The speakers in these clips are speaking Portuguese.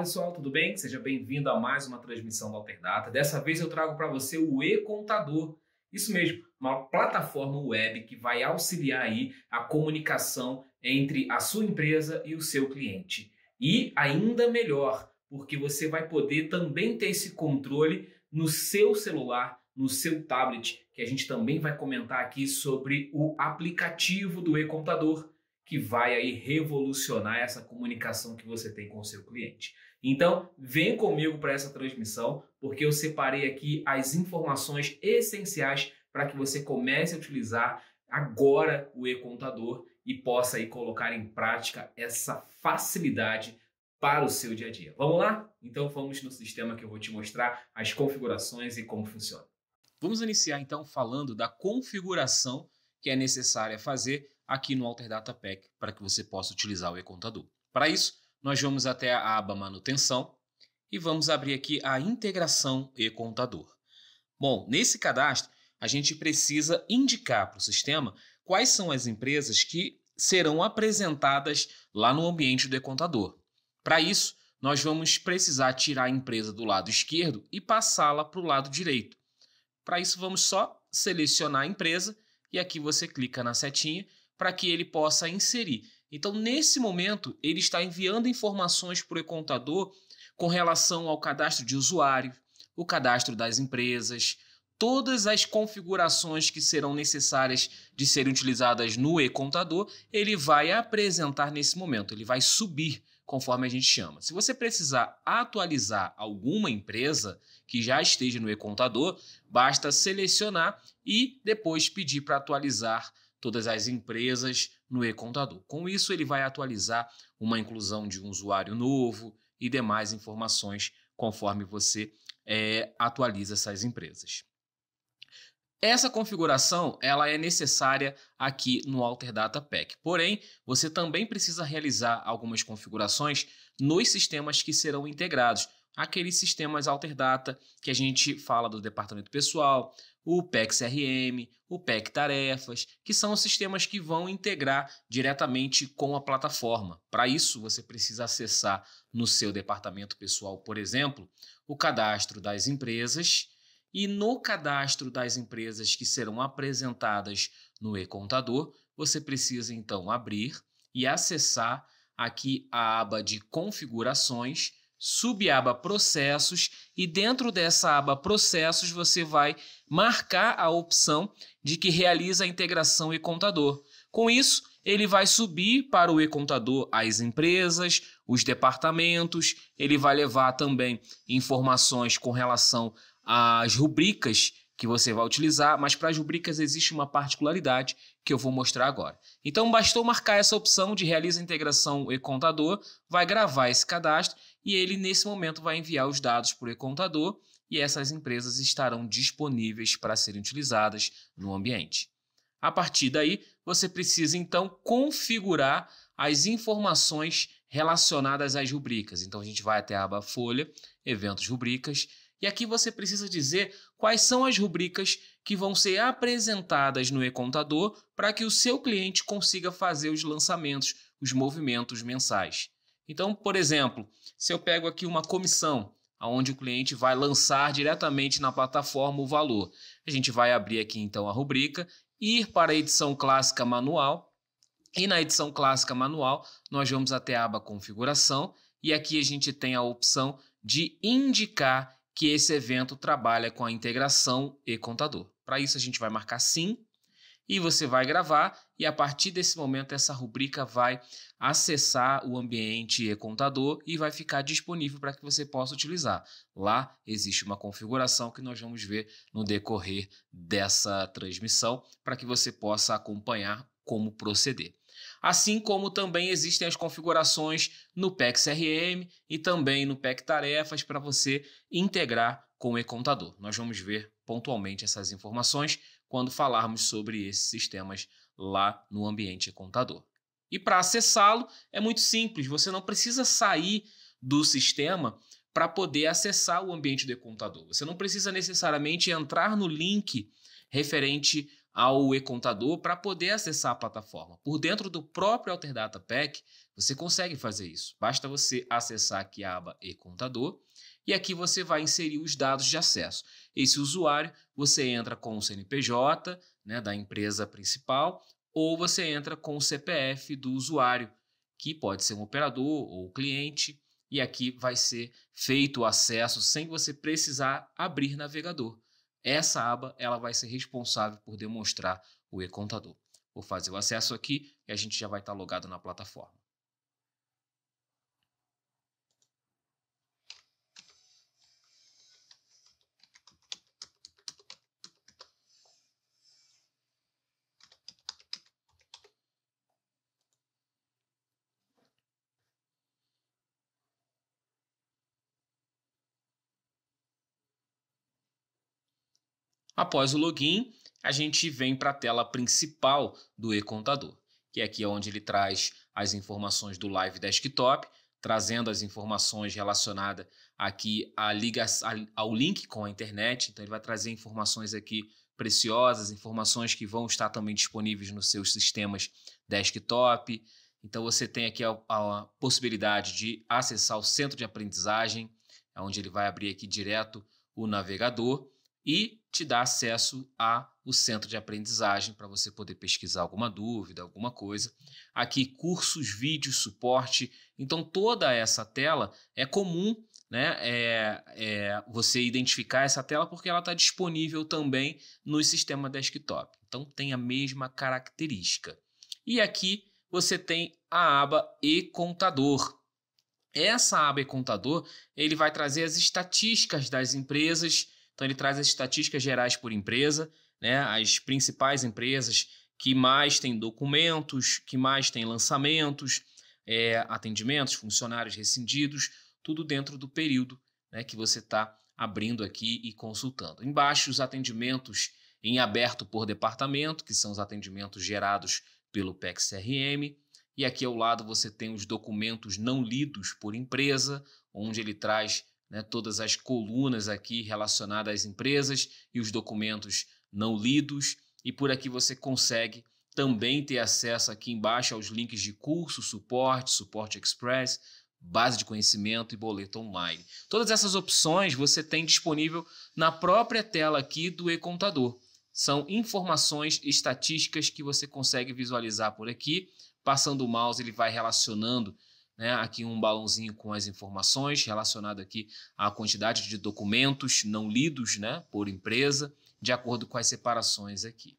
pessoal, tudo bem? Seja bem-vindo a mais uma transmissão da Alternata. Dessa vez eu trago para você o e-contador. Isso mesmo, uma plataforma web que vai auxiliar aí a comunicação entre a sua empresa e o seu cliente. E ainda melhor, porque você vai poder também ter esse controle no seu celular, no seu tablet, que a gente também vai comentar aqui sobre o aplicativo do e-contador que vai aí revolucionar essa comunicação que você tem com o seu cliente. Então, vem comigo para essa transmissão, porque eu separei aqui as informações essenciais para que você comece a utilizar agora o e-contador e possa aí colocar em prática essa facilidade para o seu dia a dia. Vamos lá? Então vamos no sistema que eu vou te mostrar as configurações e como funciona. Vamos iniciar então falando da configuração que é necessária fazer aqui no AlterDataPack Pack para que você possa utilizar o e-contador. Para isso, nós vamos até a aba Manutenção e vamos abrir aqui a Integração e Contador. Bom, nesse cadastro, a gente precisa indicar para o sistema quais são as empresas que serão apresentadas lá no ambiente do e-contador. Para isso, nós vamos precisar tirar a empresa do lado esquerdo e passá-la para o lado direito. Para isso, vamos só selecionar a empresa e aqui você clica na setinha para que ele possa inserir então, nesse momento, ele está enviando informações para o contador com relação ao cadastro de usuário, o cadastro das empresas, todas as configurações que serão necessárias de serem utilizadas no e-contador, ele vai apresentar nesse momento, ele vai subir, conforme a gente chama. Se você precisar atualizar alguma empresa que já esteja no e-contador, basta selecionar e depois pedir para atualizar todas as empresas no e-contador. Com isso, ele vai atualizar uma inclusão de um usuário novo e demais informações conforme você é, atualiza essas empresas. Essa configuração ela é necessária aqui no Alter Data Pack. Porém, você também precisa realizar algumas configurações nos sistemas que serão integrados aqueles sistemas alterdata que a gente fala do departamento pessoal, o PEC CRM, o PEC Tarefas, que são sistemas que vão integrar diretamente com a plataforma. Para isso, você precisa acessar no seu departamento pessoal, por exemplo, o cadastro das empresas e no cadastro das empresas que serão apresentadas no e-contador, você precisa então abrir e acessar aqui a aba de configurações subaba Processos e dentro dessa aba Processos você vai marcar a opção de que realiza a integração e-contador. Com isso, ele vai subir para o e-contador as empresas, os departamentos, ele vai levar também informações com relação às rubricas que você vai utilizar, mas para as rubricas existe uma particularidade que eu vou mostrar agora. Então bastou marcar essa opção de realiza integração e contador, vai gravar esse cadastro e ele, nesse momento, vai enviar os dados para o e-contador e essas empresas estarão disponíveis para serem utilizadas no ambiente. A partir daí, você precisa então configurar as informações relacionadas às rubricas. Então a gente vai até a aba Folha, Eventos Rubricas, e aqui você precisa dizer quais são as rubricas que vão ser apresentadas no e-contador para que o seu cliente consiga fazer os lançamentos, os movimentos mensais. Então, por exemplo, se eu pego aqui uma comissão, aonde o cliente vai lançar diretamente na plataforma o valor, a gente vai abrir aqui então a rubrica, ir para a edição clássica manual, e na edição clássica manual nós vamos até a aba configuração, e aqui a gente tem a opção de indicar que esse evento trabalha com a integração e contador. Para isso a gente vai marcar sim e você vai gravar e a partir desse momento essa rubrica vai acessar o ambiente e-contador e vai ficar disponível para que você possa utilizar. Lá existe uma configuração que nós vamos ver no decorrer dessa transmissão para que você possa acompanhar como proceder. Assim como também existem as configurações no PEC CRM e também no PEC Tarefas para você integrar com o e-contador. Nós vamos ver pontualmente essas informações, quando falarmos sobre esses sistemas lá no ambiente contador. E para acessá-lo é muito simples, você não precisa sair do sistema para poder acessar o ambiente do e-contador. Você não precisa necessariamente entrar no link referente ao e-contador para poder acessar a plataforma. Por dentro do próprio Alterdata Pack, você consegue fazer isso. Basta você acessar aqui a aba e-contador e aqui você vai inserir os dados de acesso. Esse usuário, você entra com o CNPJ né, da empresa principal ou você entra com o CPF do usuário, que pode ser um operador ou cliente, e aqui vai ser feito o acesso sem você precisar abrir navegador. Essa aba ela vai ser responsável por demonstrar o e-contador. Vou fazer o acesso aqui e a gente já vai estar logado na plataforma. Após o login, a gente vem para a tela principal do e-contador, que é aqui é onde ele traz as informações do Live Desktop, trazendo as informações relacionadas aqui à liga, ao link com a internet. Então ele vai trazer informações aqui preciosas, informações que vão estar também disponíveis nos seus sistemas desktop. Então você tem aqui a, a possibilidade de acessar o centro de aprendizagem, é onde ele vai abrir aqui direto o navegador e te dá acesso ao centro de aprendizagem para você poder pesquisar alguma dúvida, alguma coisa. Aqui, cursos, vídeos, suporte. Então, toda essa tela é comum né, é, é você identificar essa tela porque ela está disponível também no sistema desktop. Então, tem a mesma característica. E aqui você tem a aba e contador. Essa aba e contador ele vai trazer as estatísticas das empresas então ele traz as estatísticas gerais por empresa, né, as principais empresas que mais têm documentos, que mais têm lançamentos, é, atendimentos, funcionários rescindidos, tudo dentro do período né, que você está abrindo aqui e consultando. Embaixo, os atendimentos em aberto por departamento, que são os atendimentos gerados pelo PEC-CRM. E aqui ao lado você tem os documentos não lidos por empresa, onde ele traz né, todas as colunas aqui relacionadas às empresas e os documentos não lidos. E por aqui você consegue também ter acesso aqui embaixo aos links de curso, suporte, suporte express, base de conhecimento e boleto online. Todas essas opções você tem disponível na própria tela aqui do e-contador. São informações estatísticas que você consegue visualizar por aqui. Passando o mouse, ele vai relacionando né? Aqui um balãozinho com as informações relacionado aqui à quantidade de documentos não lidos, né, por empresa, de acordo com as separações aqui.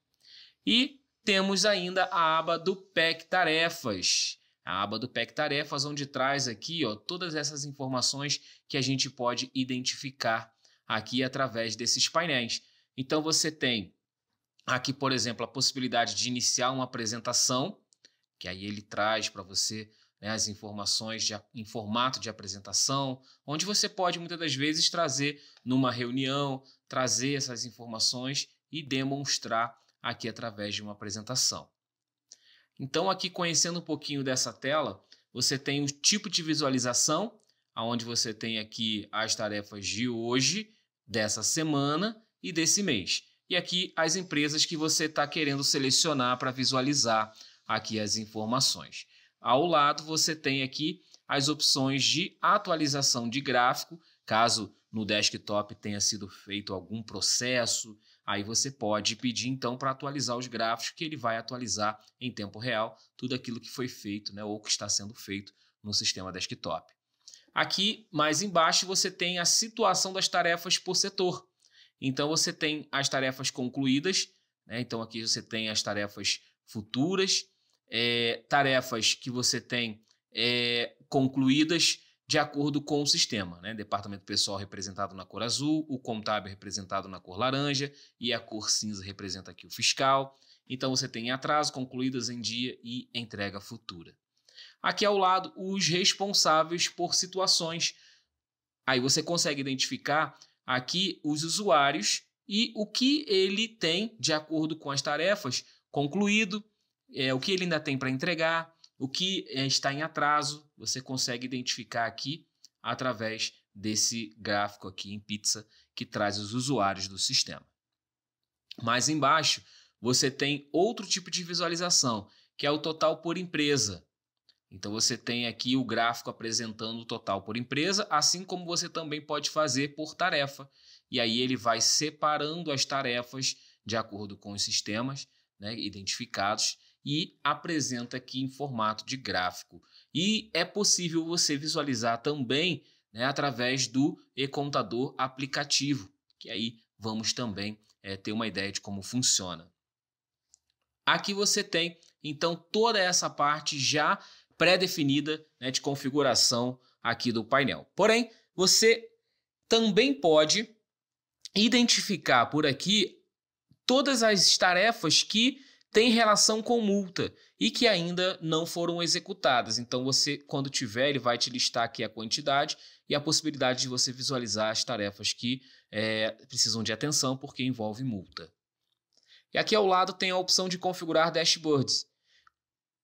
E temos ainda a aba do PEC Tarefas. A aba do PEC Tarefas, onde traz aqui ó, todas essas informações que a gente pode identificar aqui através desses painéis. Então você tem aqui, por exemplo, a possibilidade de iniciar uma apresentação, que aí ele traz para você né, as informações de, em formato de apresentação, onde você pode muitas das vezes trazer numa reunião, trazer essas informações e demonstrar aqui através de uma apresentação. Então, aqui conhecendo um pouquinho dessa tela, você tem o tipo de visualização, onde você tem aqui as tarefas de hoje, dessa semana e desse mês. E aqui as empresas que você está querendo selecionar para visualizar aqui as informações. Ao lado, você tem aqui as opções de atualização de gráfico, caso no desktop tenha sido feito algum processo, aí você pode pedir então para atualizar os gráficos que ele vai atualizar em tempo real tudo aquilo que foi feito, né, ou que está sendo feito no sistema desktop. Aqui, mais embaixo, você tem a situação das tarefas por setor. Então você tem as tarefas concluídas, né? Então aqui você tem as tarefas futuras, é, tarefas que você tem é, concluídas de acordo com o sistema. Né? Departamento pessoal representado na cor azul, o contábil representado na cor laranja e a cor cinza representa aqui o fiscal. Então você tem atraso, concluídas em dia e entrega futura. Aqui ao lado, os responsáveis por situações. Aí você consegue identificar aqui os usuários e o que ele tem de acordo com as tarefas concluído, é, o que ele ainda tem para entregar, o que é, está em atraso, você consegue identificar aqui através desse gráfico aqui em pizza que traz os usuários do sistema. Mais embaixo, você tem outro tipo de visualização, que é o total por empresa. Então você tem aqui o gráfico apresentando o total por empresa, assim como você também pode fazer por tarefa. E aí ele vai separando as tarefas de acordo com os sistemas né, identificados e apresenta aqui em formato de gráfico. E é possível você visualizar também né, através do e-contador aplicativo, que aí vamos também é, ter uma ideia de como funciona. Aqui você tem então toda essa parte já pré-definida né, de configuração aqui do painel. Porém, você também pode identificar por aqui todas as tarefas que têm relação com multa e que ainda não foram executadas. Então, você, quando tiver, ele vai te listar aqui a quantidade e a possibilidade de você visualizar as tarefas que é, precisam de atenção porque envolve multa. E aqui ao lado tem a opção de configurar dashboards.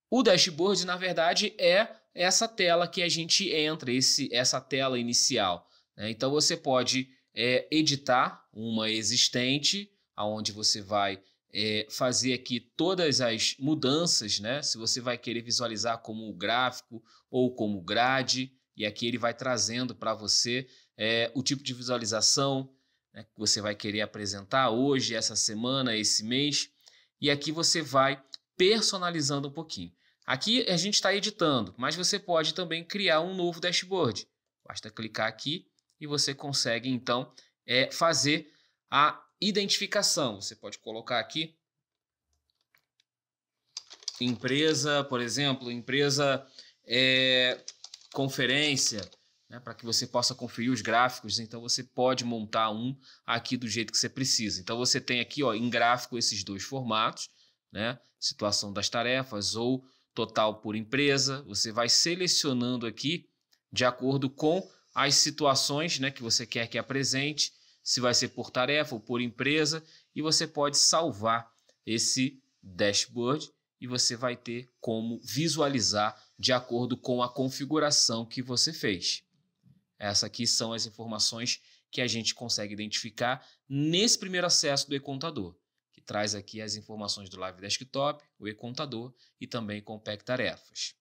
O dashboard, na verdade, é essa tela que a gente entra, esse, essa tela inicial. Né? Então você pode é, editar uma existente, aonde você vai é, fazer aqui todas as mudanças, né? Se você vai querer visualizar como gráfico ou como grade, e aqui ele vai trazendo para você é, o tipo de visualização né, que você vai querer apresentar hoje, essa semana, esse mês, e aqui você vai personalizando um pouquinho. Aqui a gente está editando, mas você pode também criar um novo dashboard. Basta clicar aqui e você consegue então é, fazer a identificação. Você pode colocar aqui empresa, por exemplo, empresa é, conferência, né, para que você possa conferir os gráficos. Então você pode montar um aqui do jeito que você precisa. Então você tem aqui, ó, em gráfico esses dois formatos, né, situação das tarefas ou total por empresa. Você vai selecionando aqui de acordo com as situações, né, que você quer que apresente se vai ser por tarefa ou por empresa, e você pode salvar esse dashboard e você vai ter como visualizar de acordo com a configuração que você fez. Essas aqui são as informações que a gente consegue identificar nesse primeiro acesso do e-contador, que traz aqui as informações do Live Desktop, o e-contador e também Compact Tarefas.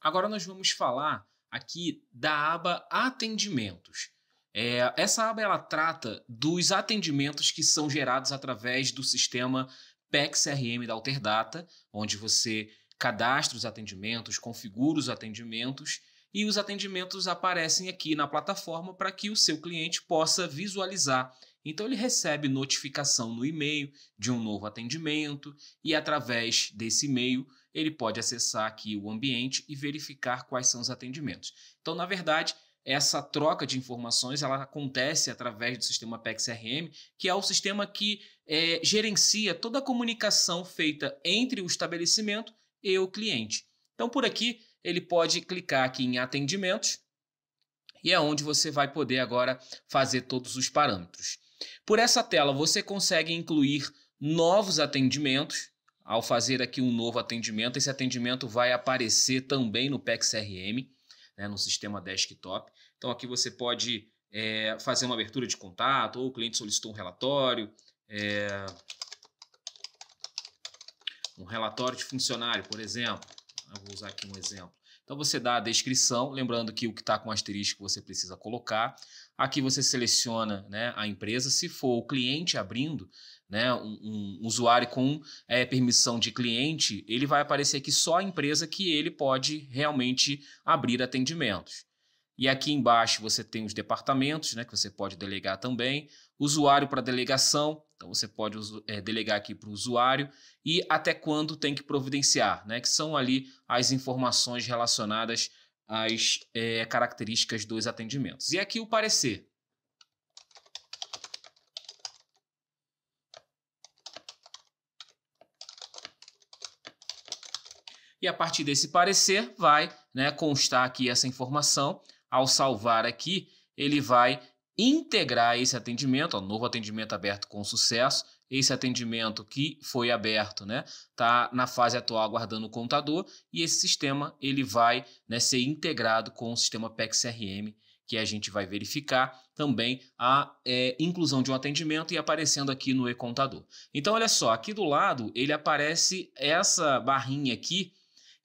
Agora nós vamos falar aqui da aba Atendimentos. É, essa aba ela trata dos atendimentos que são gerados através do sistema PEC-CRM da Alterdata, onde você cadastra os atendimentos, configura os atendimentos e os atendimentos aparecem aqui na plataforma para que o seu cliente possa visualizar. Então ele recebe notificação no e-mail de um novo atendimento e através desse e-mail ele pode acessar aqui o ambiente e verificar quais são os atendimentos. Então, na verdade, essa troca de informações ela acontece através do sistema PEC-CRM, que é o sistema que é, gerencia toda a comunicação feita entre o estabelecimento e o cliente. Então, por aqui, ele pode clicar aqui em atendimentos e é onde você vai poder agora fazer todos os parâmetros. Por essa tela, você consegue incluir novos atendimentos. Ao fazer aqui um novo atendimento, esse atendimento vai aparecer também no PEC-CRM né, no sistema desktop. Então aqui você pode é, fazer uma abertura de contato, ou o cliente solicitou um relatório, é, um relatório de funcionário, por exemplo. Eu vou usar aqui um exemplo. Então você dá a descrição, lembrando que o que está com asterisco você precisa colocar. Aqui você seleciona né, a empresa. Se for o cliente abrindo, né, um, um usuário com é, permissão de cliente, ele vai aparecer aqui só a empresa que ele pode realmente abrir atendimentos. E aqui embaixo você tem os departamentos, né, que você pode delegar também. Usuário para delegação, então você pode é, delegar aqui para o usuário e até quando tem que providenciar, né? Que são ali as informações relacionadas as é, características dos atendimentos. E aqui o parecer. E a partir desse parecer vai né, constar aqui essa informação. Ao salvar aqui, ele vai integrar esse atendimento, ó, novo atendimento aberto com sucesso, esse atendimento que foi aberto, né, está na fase atual aguardando o contador e esse sistema ele vai né, ser integrado com o sistema PEC CRM que a gente vai verificar também a é, inclusão de um atendimento e aparecendo aqui no e-contador. Então, olha só, aqui do lado ele aparece essa barrinha aqui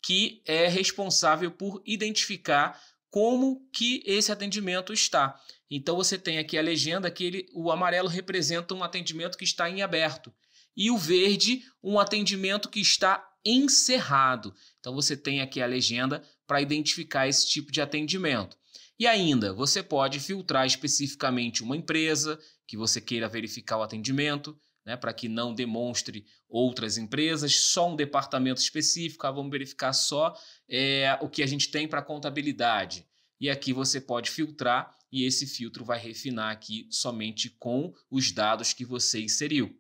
que é responsável por identificar como que esse atendimento está. Então você tem aqui a legenda que ele, o amarelo representa um atendimento que está em aberto e o verde um atendimento que está encerrado. Então você tem aqui a legenda para identificar esse tipo de atendimento. E ainda, você pode filtrar especificamente uma empresa que você queira verificar o atendimento, né, para que não demonstre outras empresas, só um departamento específico, ah, vamos verificar só é, o que a gente tem para contabilidade e aqui você pode filtrar e esse filtro vai refinar aqui somente com os dados que você inseriu.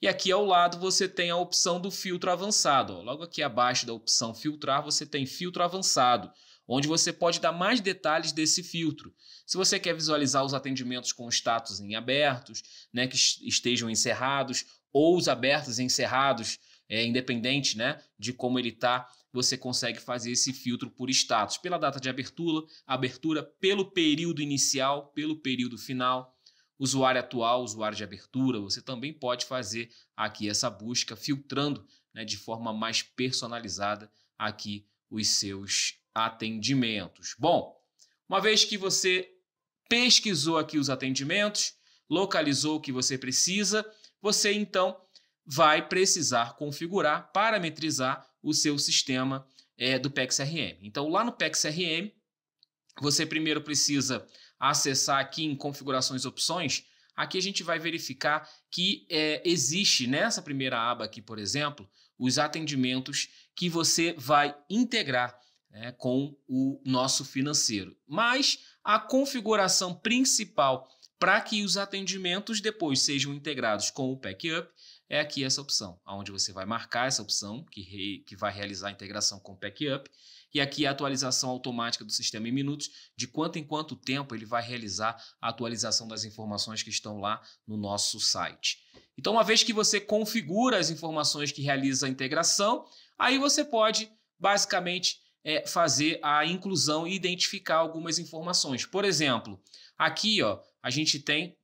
E aqui ao lado você tem a opção do filtro avançado. Ó. Logo aqui abaixo da opção filtrar, você tem filtro avançado, onde você pode dar mais detalhes desse filtro. Se você quer visualizar os atendimentos com status em abertos, né, que estejam encerrados, ou os abertos e encerrados, é, independente né, de como ele está você consegue fazer esse filtro por status, pela data de abertura, abertura pelo período inicial, pelo período final, usuário atual, usuário de abertura. Você também pode fazer aqui essa busca, filtrando né, de forma mais personalizada aqui os seus atendimentos. Bom, uma vez que você pesquisou aqui os atendimentos, localizou o que você precisa, você então vai precisar configurar, parametrizar o seu sistema é, do PexRM. Então, lá no PexRM você primeiro precisa acessar aqui em configurações opções, aqui a gente vai verificar que é, existe nessa primeira aba aqui, por exemplo, os atendimentos que você vai integrar né, com o nosso financeiro. Mas a configuração principal para que os atendimentos depois sejam integrados com o backup é aqui essa opção, onde você vai marcar essa opção que, re, que vai realizar a integração com o Packup e aqui a atualização automática do sistema em minutos, de quanto em quanto tempo ele vai realizar a atualização das informações que estão lá no nosso site. Então, uma vez que você configura as informações que realiza a integração, aí você pode basicamente é, fazer a inclusão e identificar algumas informações. Por exemplo, aqui ó, a gente tem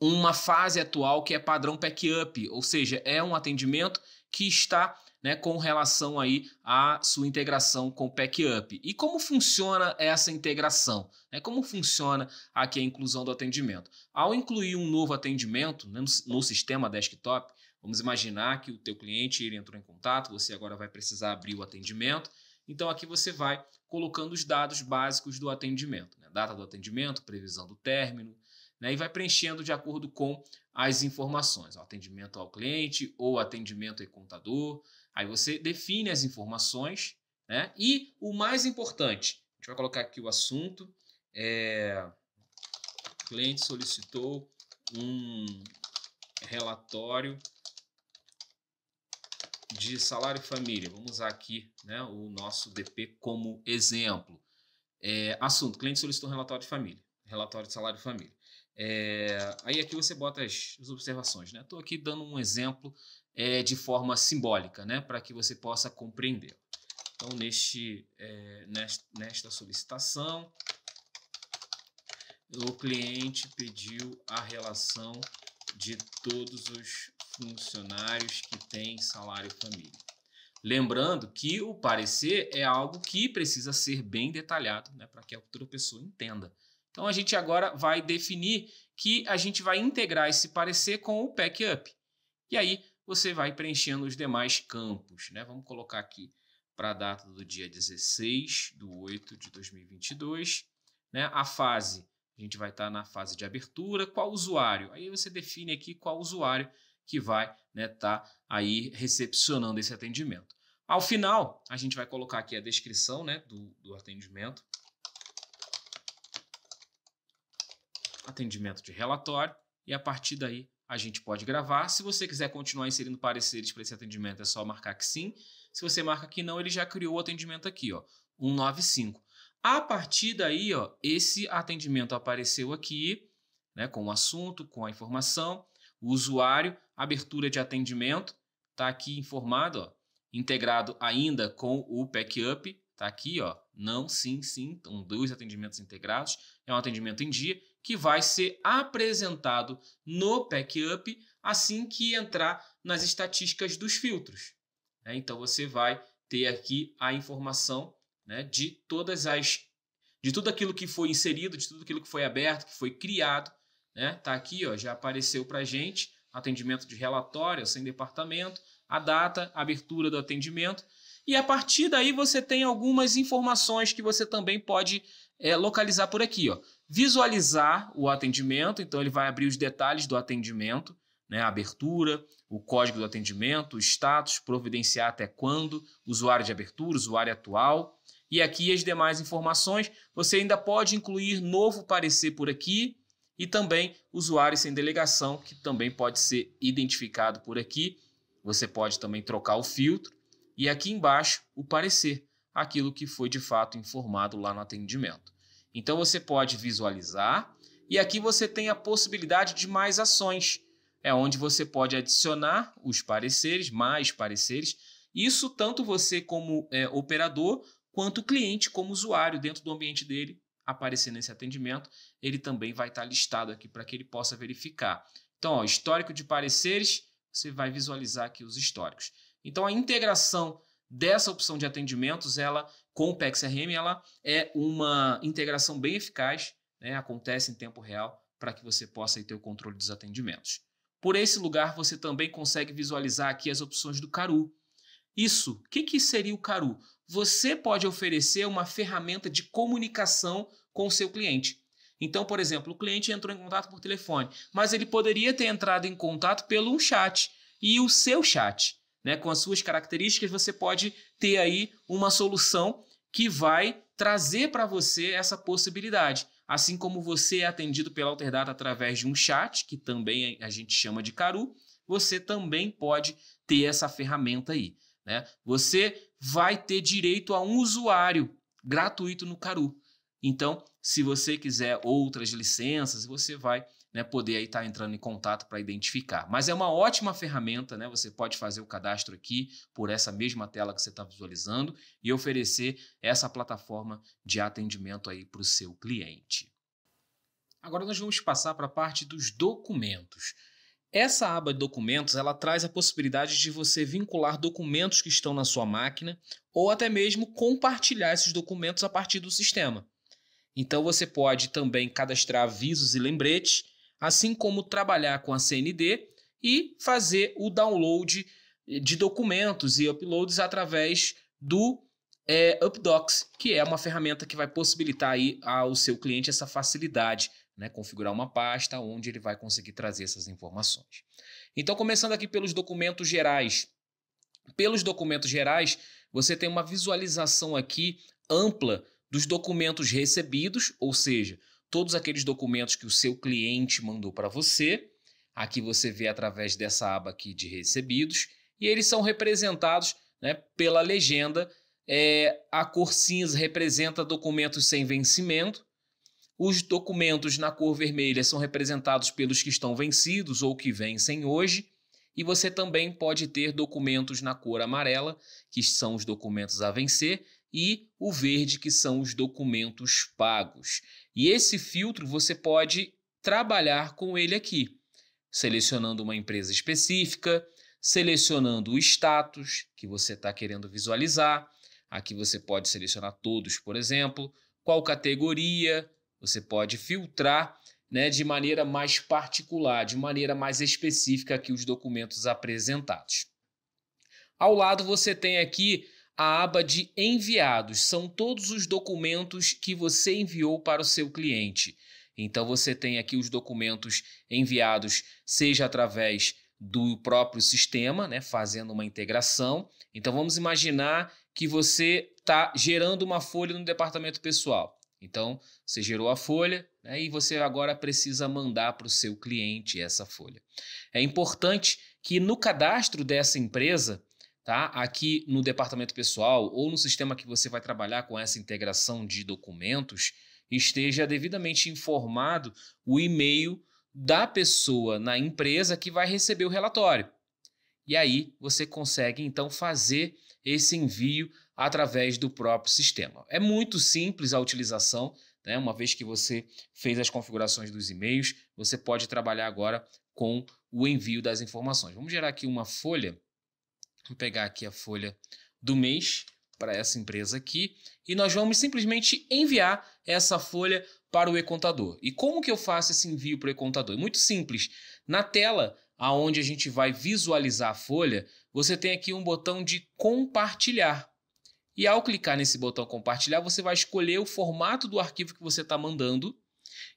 uma fase atual que é padrão pack-up, ou seja, é um atendimento que está né, com relação aí à sua integração com o up E como funciona essa integração? Né? Como funciona aqui a inclusão do atendimento? Ao incluir um novo atendimento né, no, no, sistema desktop, vamos imaginar que o teu cliente ele entrou em contato, você agora vai precisar abrir o atendimento. Então aqui você vai colocando os dados básicos do atendimento, né? data do atendimento, previsão do término, né, e vai preenchendo de acordo com as informações, ó, atendimento ao cliente ou atendimento ao contador. Aí você define as informações né, e o mais importante, a gente vai colocar aqui o assunto, é, o cliente solicitou um relatório de salário e família. Vamos usar aqui né, o nosso DP como exemplo. É, assunto: cliente solicitou um relatório de família, relatório de salário e família. É, aí aqui você bota as, as observações, né? Estou aqui dando um exemplo é, de forma simbólica, né? Para que você possa compreender. Então, neste, é, nesta, nesta solicitação, o cliente pediu a relação de todos os funcionários que têm salário família. Lembrando que o parecer é algo que precisa ser bem detalhado, né, para que a outra pessoa entenda. Então a gente agora vai definir que a gente vai integrar esse parecer com o pack up. E aí você vai preenchendo os demais campos. Né? Vamos colocar aqui para a data do dia 16 de 8 de 2022. Né? A fase, a gente vai estar tá na fase de abertura. Qual usuário? Aí você define aqui qual usuário que vai estar né, tá aí recepcionando esse atendimento. Ao final, a gente vai colocar aqui a descrição né, do, do atendimento. atendimento de relatório e a partir daí a gente pode gravar. Se você quiser continuar inserindo pareceres para esse atendimento, é só marcar que sim. Se você marca que não, ele já criou o atendimento aqui, ó, 195. A partir daí, ó, esse atendimento apareceu aqui, né, com o assunto, com a informação, o usuário, abertura de atendimento, tá aqui informado, ó, integrado ainda com o backup, tá aqui, ó, não, sim, sim, então dois atendimentos integrados, é um atendimento em dia que vai ser apresentado no backup assim que entrar nas estatísticas dos filtros. Né? Então você vai ter aqui a informação né, de todas as de tudo aquilo que foi inserido, de tudo aquilo que foi aberto, que foi criado. Está né? aqui, ó, já apareceu para a gente atendimento de relatório sem departamento, a data, a abertura do atendimento. E a partir daí você tem algumas informações que você também pode é, localizar por aqui. Ó visualizar o atendimento, então ele vai abrir os detalhes do atendimento, né, a abertura, o código do atendimento, o status, providenciar até quando, usuário de abertura, usuário atual. E aqui as demais informações. Você ainda pode incluir novo parecer por aqui e também usuário sem delegação, que também pode ser identificado por aqui. Você pode também trocar o filtro. E aqui embaixo, o parecer, aquilo que foi de fato informado lá no atendimento. Então você pode visualizar e aqui você tem a possibilidade de mais ações. É onde você pode adicionar os pareceres, mais pareceres. Isso tanto você como é, operador, quanto o cliente, como usuário dentro do ambiente dele, aparecer nesse atendimento, ele também vai estar listado aqui para que ele possa verificar. Então, ó, histórico de pareceres, você vai visualizar aqui os históricos. Então, a integração dessa opção de atendimentos, ela com o pex ela é uma integração bem eficaz, né? acontece em tempo real, para que você possa ter o controle dos atendimentos. Por esse lugar, você também consegue visualizar aqui as opções do Caru. Isso, o que, que seria o Caru? Você pode oferecer uma ferramenta de comunicação com o seu cliente. Então, por exemplo, o cliente entrou em contato por telefone, mas ele poderia ter entrado em contato pelo um chat. E o seu chat, né, com as suas características, você pode ter aí uma solução que vai trazer para você essa possibilidade. Assim como você é atendido pela Alterdata através de um chat, que também a gente chama de Caru, você também pode ter essa ferramenta aí. Né? Você vai ter direito a um usuário gratuito no Caru. Então, se você quiser outras licenças, você vai né, poder aí estar tá entrando em contato para identificar. Mas é uma ótima ferramenta, né? Você pode fazer o cadastro aqui por essa mesma tela que você está visualizando e oferecer essa plataforma de atendimento aí para o seu cliente. Agora nós vamos passar para a parte dos documentos. Essa aba de documentos ela traz a possibilidade de você vincular documentos que estão na sua máquina ou até mesmo compartilhar esses documentos a partir do sistema. Então você pode também cadastrar avisos e lembretes assim como trabalhar com a CND e fazer o download de documentos e uploads através do é, UpDocs, que é uma ferramenta que vai possibilitar aí ao seu cliente essa facilidade, né? configurar uma pasta onde ele vai conseguir trazer essas informações. Então, começando aqui pelos documentos gerais. Pelos documentos gerais, você tem uma visualização aqui ampla dos documentos recebidos, ou seja, todos aqueles documentos que o seu cliente mandou para você. Aqui você vê através dessa aba aqui de recebidos e eles são representados né, pela legenda. É, a cor cinza representa documentos sem vencimento. Os documentos na cor vermelha são representados pelos que estão vencidos ou que vencem hoje. E você também pode ter documentos na cor amarela, que são os documentos a vencer, e o verde, que são os documentos pagos. E esse filtro você pode trabalhar com ele aqui, selecionando uma empresa específica, selecionando o status que você está querendo visualizar. Aqui você pode selecionar todos, por exemplo, qual categoria, você pode filtrar né, de maneira mais particular, de maneira mais específica aqui os documentos apresentados. Ao lado você tem aqui a aba de enviados. São todos os documentos que você enviou para o seu cliente. Então você tem aqui os documentos enviados, seja através do próprio sistema, né, fazendo uma integração. Então vamos imaginar que você está gerando uma folha no departamento pessoal. Então você gerou a folha né, e você agora precisa mandar para o seu cliente essa folha. É importante que no cadastro dessa empresa tá? Aqui no departamento pessoal ou no sistema que você vai trabalhar com essa integração de documentos, esteja devidamente informado o e-mail da pessoa na empresa que vai receber o relatório. E aí você consegue então fazer esse envio através do próprio sistema. É muito simples a utilização, né? uma vez que você fez as configurações dos e-mails, você pode trabalhar agora com o envio das informações. Vamos gerar aqui uma folha Vou pegar aqui a folha do mês para essa empresa aqui e nós vamos simplesmente enviar essa folha para o e-contador. E como que eu faço esse envio para o e-contador? É muito simples. Na tela aonde a gente vai visualizar a folha, você tem aqui um botão de compartilhar. E ao clicar nesse botão compartilhar, você vai escolher o formato do arquivo que você está mandando.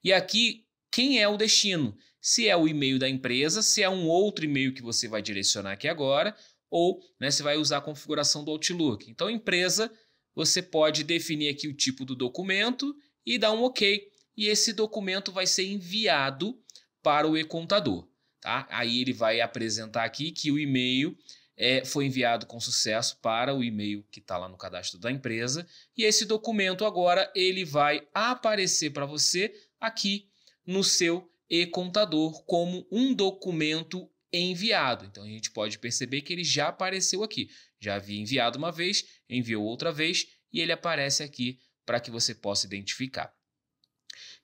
E aqui, quem é o destino? Se é o e-mail da empresa, se é um outro e-mail que você vai direcionar aqui agora, ou né, você vai usar a configuração do Outlook. Então, empresa, você pode definir aqui o tipo do documento e dar um OK. E esse documento vai ser enviado para o e-contador. Tá? Aí ele vai apresentar aqui que o e-mail é, foi enviado com sucesso para o e-mail que está lá no cadastro da empresa. E esse documento agora ele vai aparecer para você aqui no seu e-contador como um documento enviado. Então a gente pode perceber que ele já apareceu aqui. Já havia enviado uma vez, enviou outra vez e ele aparece aqui para que você possa identificar.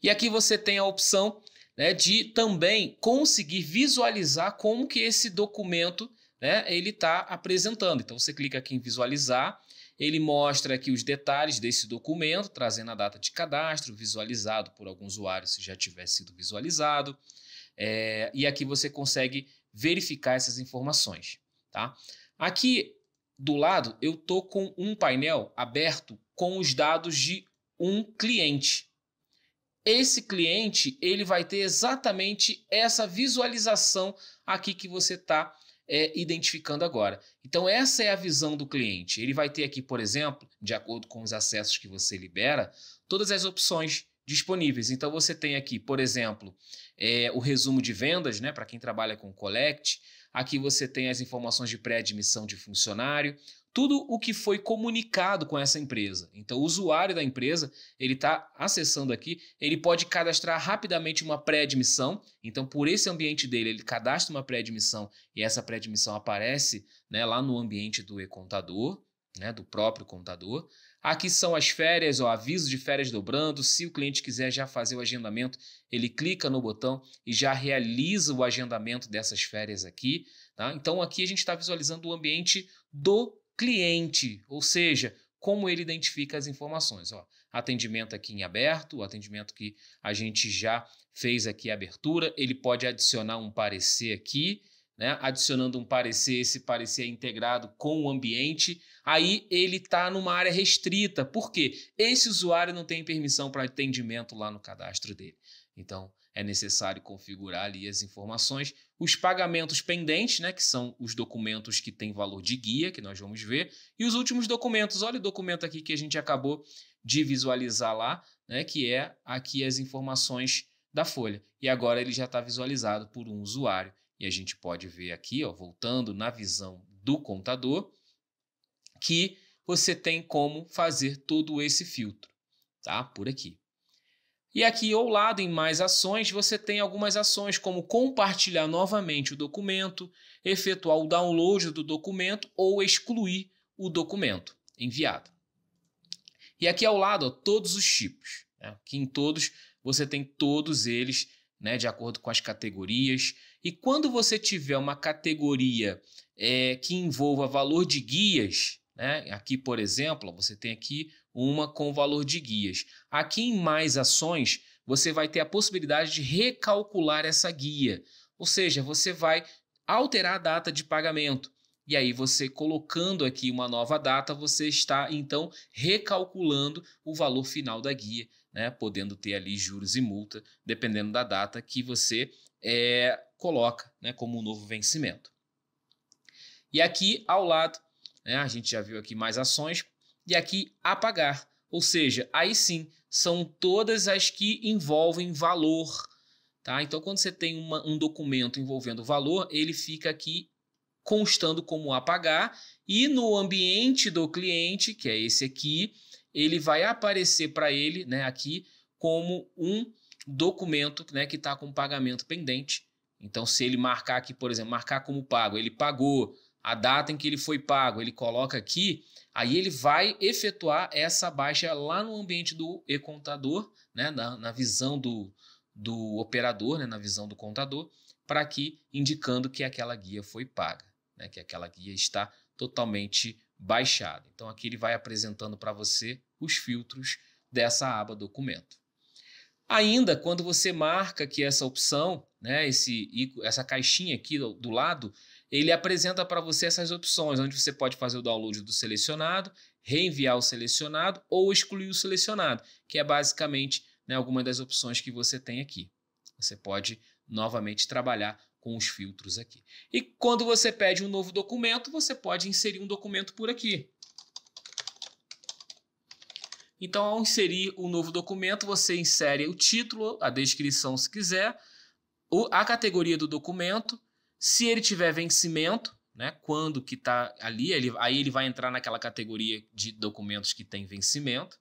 E aqui você tem a opção né, de também conseguir visualizar como que esse documento né, ele está apresentando. Então você clica aqui em visualizar, ele mostra aqui os detalhes desse documento, trazendo a data de cadastro, visualizado por algum usuário se já tiver sido visualizado. É, e aqui você consegue verificar essas informações, tá? Aqui do lado eu tô com um painel aberto com os dados de um cliente. Esse cliente ele vai ter exatamente essa visualização aqui que você está é, identificando agora. Então, essa é a visão do cliente. Ele vai ter aqui, por exemplo, de acordo com os acessos que você libera, todas as opções disponíveis. Então, você tem aqui, por exemplo, é, o resumo de vendas, né, para quem trabalha com Collect. Aqui você tem as informações de pré-admissão de funcionário, tudo o que foi comunicado com essa empresa. Então, o usuário da empresa, ele está acessando aqui, ele pode cadastrar rapidamente uma pré-admissão. Então, por esse ambiente dele, ele cadastra uma pré-admissão e essa pré-admissão aparece né, lá no ambiente do e-contador, né, do próprio contador. Aqui são as férias, o aviso de férias dobrando. Se o cliente quiser já fazer o agendamento, ele clica no botão e já realiza o agendamento dessas férias aqui. Tá? Então aqui a gente está visualizando o ambiente do cliente, ou seja, como ele identifica as informações. Ó, atendimento aqui em aberto, o atendimento que a gente já fez aqui a abertura, ele pode adicionar um parecer aqui né? adicionando um parecer, esse parecer é integrado com o ambiente, aí ele está numa área restrita. Por quê? Esse usuário não tem permissão para atendimento lá no cadastro dele. Então, é necessário configurar ali as informações, os pagamentos pendentes, né, que são os documentos que têm valor de guia, que nós vamos ver, e os últimos documentos. Olha o documento aqui que a gente acabou de visualizar lá, né, que é aqui as informações da folha. E agora ele já está visualizado por um usuário. E a gente pode ver aqui, ó, voltando na visão do contador, que você tem como fazer todo esse filtro, tá? Por aqui. E aqui ao lado, em mais ações, você tem algumas ações como compartilhar novamente o documento, efetuar o download do documento ou excluir o documento enviado. E aqui ao lado, ó, todos os tipos, né? que em todos você tem todos eles né, de acordo com as categorias. E quando você tiver uma categoria é, que envolva valor de guias, né, aqui, por exemplo, você tem aqui uma com valor de guias. Aqui em mais ações, você vai ter a possibilidade de recalcular essa guia, ou seja, você vai alterar a data de pagamento. E aí, você colocando aqui uma nova data, você está então recalculando o valor final da guia né, podendo ter ali juros e multa, dependendo da data que você é, coloca né, como um novo vencimento. E aqui ao lado, né, a gente já viu aqui mais ações, e aqui a pagar, ou seja, aí sim são todas as que envolvem valor. Tá? Então, quando você tem uma, um documento envolvendo valor, ele fica aqui constando como a pagar, e no ambiente do cliente, que é esse aqui, ele vai aparecer para ele, né, aqui como um documento, né, que está com pagamento pendente. Então, se ele marcar aqui, por exemplo, marcar como pago, ele pagou a data em que ele foi pago, ele coloca aqui, aí ele vai efetuar essa baixa lá no ambiente do e-contador, né, na, na visão do, do operador, né, na visão do contador, para aqui indicando que aquela guia foi paga, né, que aquela guia está totalmente baixado. Então aqui ele vai apresentando para você os filtros dessa aba documento. Ainda quando você marca que essa opção, né, esse essa caixinha aqui do lado, ele apresenta para você essas opções, onde você pode fazer o download do selecionado, reenviar o selecionado ou excluir o selecionado, que é basicamente né, alguma das opções que você tem aqui. Você pode novamente trabalhar com os filtros aqui. E quando você pede um novo documento, você pode inserir um documento por aqui. Então, ao inserir o um novo documento, você insere o título, a descrição, se quiser, a categoria do documento, se ele tiver vencimento, né, quando que está ali, ele, aí ele vai entrar naquela categoria de documentos que tem vencimento,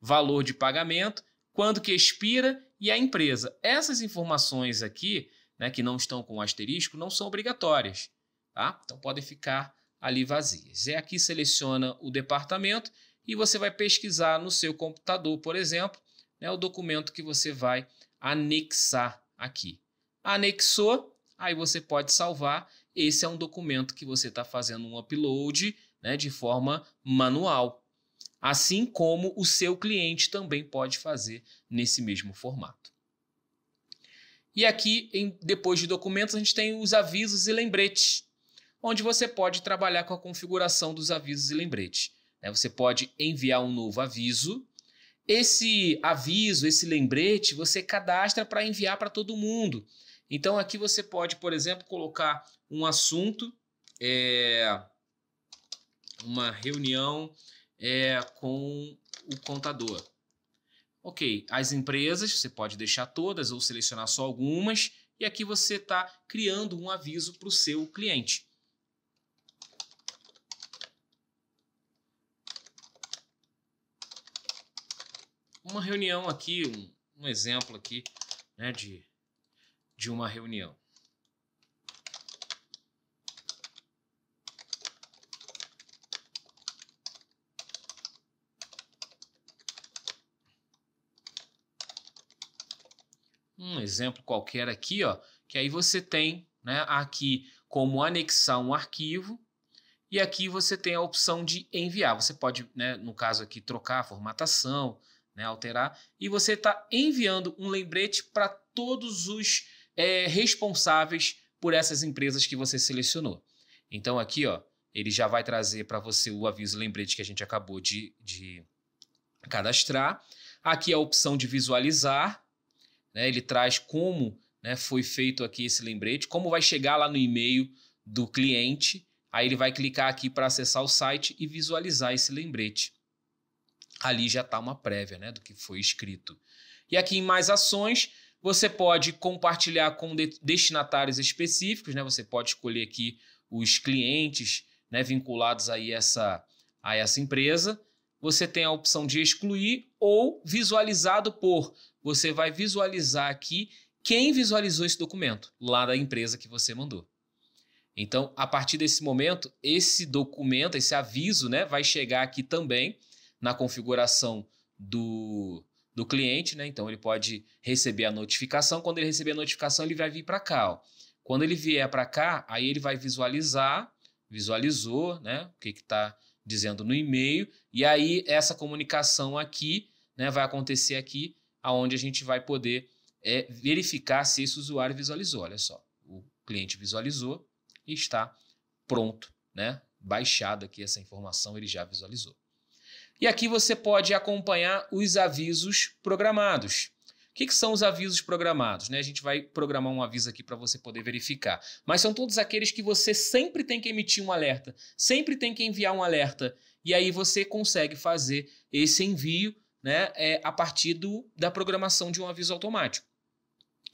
valor de pagamento, quando que expira e a empresa. Essas informações aqui né, que não estão com asterisco, não são obrigatórias. Tá? Então podem ficar ali vazias. É aqui seleciona o departamento e você vai pesquisar no seu computador, por exemplo, né, o documento que você vai anexar aqui. Anexou, aí você pode salvar. Esse é um documento que você está fazendo um upload né, de forma manual. Assim como o seu cliente também pode fazer nesse mesmo formato. E aqui, em, depois de documentos, a gente tem os avisos e lembretes, onde você pode trabalhar com a configuração dos avisos e lembretes. Né? Você pode enviar um novo aviso. Esse aviso, esse lembrete, você cadastra para enviar para todo mundo. Então aqui você pode, por exemplo, colocar um assunto, é, uma reunião é, com o contador. Ok, as empresas, você pode deixar todas ou selecionar só algumas, e aqui você está criando um aviso para o seu cliente. Uma reunião aqui, um, um exemplo aqui né, de, de uma reunião. um exemplo qualquer aqui, ó, que aí você tem né, aqui como anexar um arquivo e aqui você tem a opção de enviar. Você pode, né, no caso aqui, trocar a formatação, né, alterar, e você está enviando um lembrete para todos os é, responsáveis por essas empresas que você selecionou. Então aqui, ó, ele já vai trazer para você o aviso lembrete que a gente acabou de, de cadastrar. Aqui a opção de visualizar, né? Ele traz como né, foi feito aqui esse lembrete, como vai chegar lá no e-mail do cliente. Aí ele vai clicar aqui para acessar o site e visualizar esse lembrete. Ali já está uma prévia né, do que foi escrito. E aqui em mais ações, você pode compartilhar com destinatários específicos, né? Você pode escolher aqui os clientes né, vinculados aí essa, a essa empresa. Você tem a opção de excluir ou visualizado por você vai visualizar aqui quem visualizou esse documento lá da empresa que você mandou. Então, a partir desse momento, esse documento, esse aviso, né, vai chegar aqui também na configuração do, do cliente, né? Então ele pode receber a notificação. Quando ele receber a notificação, ele vai vir para cá. Ó. Quando ele vier para cá, aí ele vai visualizar, visualizou, né? O que está dizendo no e-mail. E aí essa comunicação aqui, né? Vai acontecer aqui aonde a gente vai poder é, verificar se esse usuário visualizou. Olha só, o cliente visualizou e está pronto, né? Baixado aqui essa informação, ele já visualizou. E aqui você pode acompanhar os avisos programados. O que, que, são os avisos programados? Né? A gente vai programar um aviso aqui para você poder verificar. Mas são todos aqueles que você sempre tem que emitir um alerta, sempre tem que enviar um alerta. E aí você consegue fazer esse envio né, é, a partir do, da programação de um aviso automático.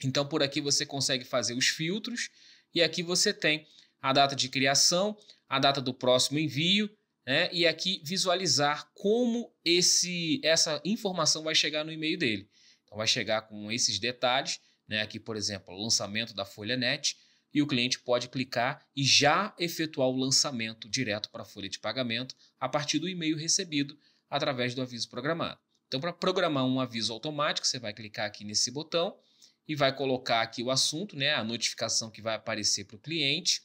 Então, por aqui você consegue fazer os filtros e aqui você tem a data de criação, a data do próximo envio, né, e aqui visualizar como esse, essa informação vai chegar no e-mail dele. Então, vai chegar com esses detalhes, né, aqui, por exemplo, lançamento da folha net, e o cliente pode clicar e já efetuar o lançamento direto para a folha de pagamento a partir do e-mail recebido através do aviso programado. Então, para programar um aviso automático, você vai clicar aqui nesse botão e vai colocar aqui o assunto, né, a notificação que vai aparecer para o cliente.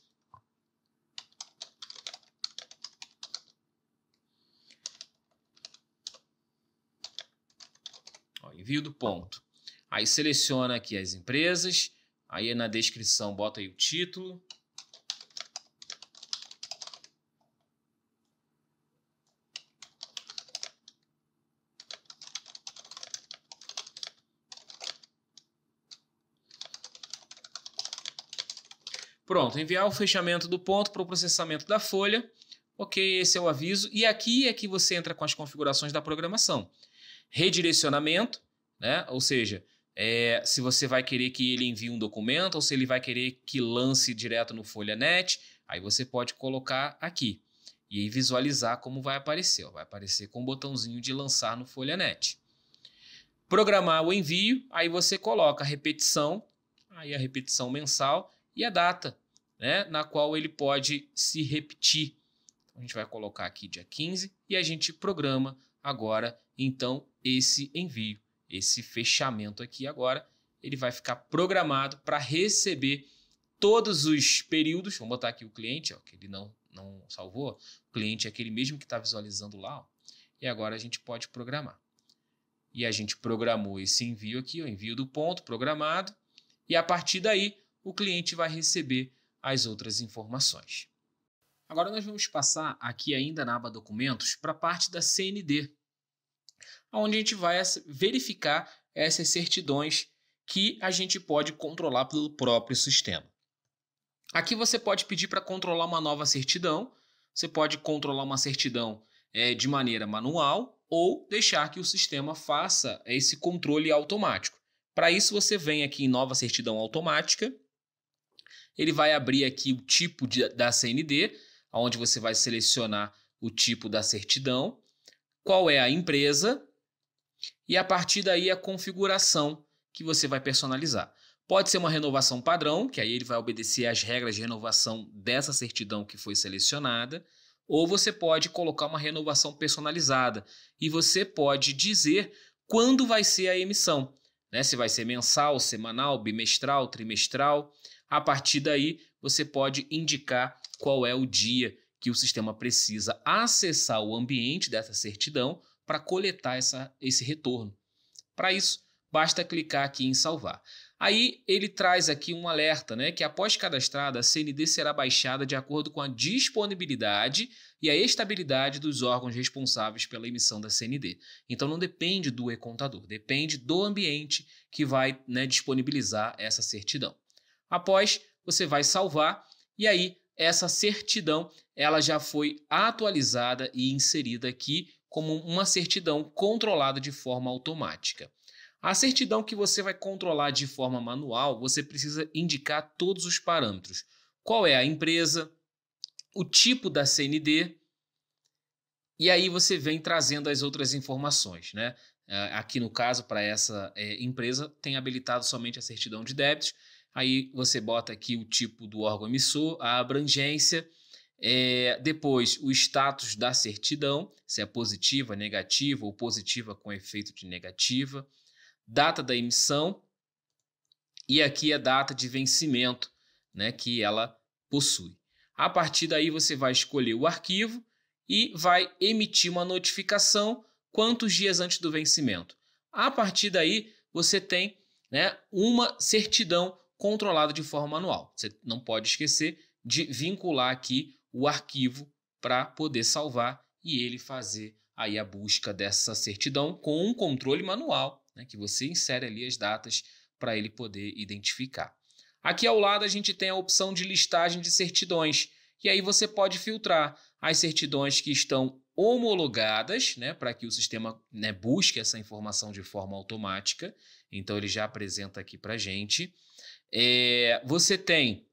Ó, envio do ponto. Aí seleciona aqui as empresas, aí na descrição bota aí o título, Pronto, enviar o fechamento do ponto para o processamento da folha. Ok, esse é o aviso. E aqui é que você entra com as configurações da programação. Redirecionamento, né? ou seja, é, se você vai querer que ele envie um documento ou se ele vai querer que lance direto no FolhaNet, aí você pode colocar aqui e visualizar como vai aparecer. Vai aparecer com o botãozinho de lançar no FolhaNet. Programar o envio, aí você coloca a repetição, aí a repetição mensal e a data né, na qual ele pode se repetir. Então, a gente vai colocar aqui dia 15 e a gente programa agora então esse envio, esse fechamento aqui agora, ele vai ficar programado para receber todos os períodos. Vamos botar aqui o cliente, ó, que ele não não salvou. O cliente é aquele mesmo que está visualizando lá, ó. e agora a gente pode programar. E a gente programou esse envio aqui, o envio do ponto programado, e a partir daí o cliente vai receber as outras informações. Agora nós vamos passar aqui ainda na aba documentos para a parte da CND, onde a gente vai verificar essas certidões que a gente pode controlar pelo próprio sistema. Aqui você pode pedir para controlar uma nova certidão, você pode controlar uma certidão é, de maneira manual ou deixar que o sistema faça esse controle automático. Para isso, você vem aqui em Nova Certidão Automática ele vai abrir aqui o tipo de, da CND, onde você vai selecionar o tipo da certidão, qual é a empresa e a partir daí a configuração que você vai personalizar. Pode ser uma renovação padrão, que aí ele vai obedecer às regras de renovação dessa certidão que foi selecionada, ou você pode colocar uma renovação personalizada e você pode dizer quando vai ser a emissão, né? Se vai ser mensal, semanal, bimestral, trimestral. A partir daí, você pode indicar qual é o dia que o sistema precisa acessar o ambiente dessa certidão para coletar essa, esse retorno. Para isso, basta clicar aqui em salvar. Aí ele traz aqui um alerta, né, que após cadastrada, a CND será baixada de acordo com a disponibilidade e a estabilidade dos órgãos responsáveis pela emissão da CND. Então não depende do e-contador, depende do ambiente que vai né, disponibilizar essa certidão. Após, você vai salvar e aí essa certidão ela já foi atualizada e inserida aqui como uma certidão controlada de forma automática. A certidão que você vai controlar de forma manual, você precisa indicar todos os parâmetros. Qual é a empresa, o tipo da CND, e aí você vem trazendo as outras informações, né? É, aqui no caso, para essa é, empresa, tem habilitado somente a certidão de débitos, Aí você bota aqui o tipo do órgão emissor, a abrangência, é, depois o status da certidão, se é positiva, negativa ou positiva com efeito de negativa, data da emissão e aqui a é data de vencimento né, que ela possui. A partir daí você vai escolher o arquivo e vai emitir uma notificação quantos dias antes do vencimento. A partir daí você tem né, uma certidão controlado de forma manual. Você não pode esquecer de vincular aqui o arquivo para poder salvar e ele fazer aí a busca dessa certidão com um controle manual, né, que você insere ali as datas para ele poder identificar. Aqui ao lado a gente tem a opção de listagem de certidões, e aí você pode filtrar as certidões que estão homologadas, né, para que o sistema né, busque essa informação de forma automática. Então ele já apresenta aqui para a gente é, você tem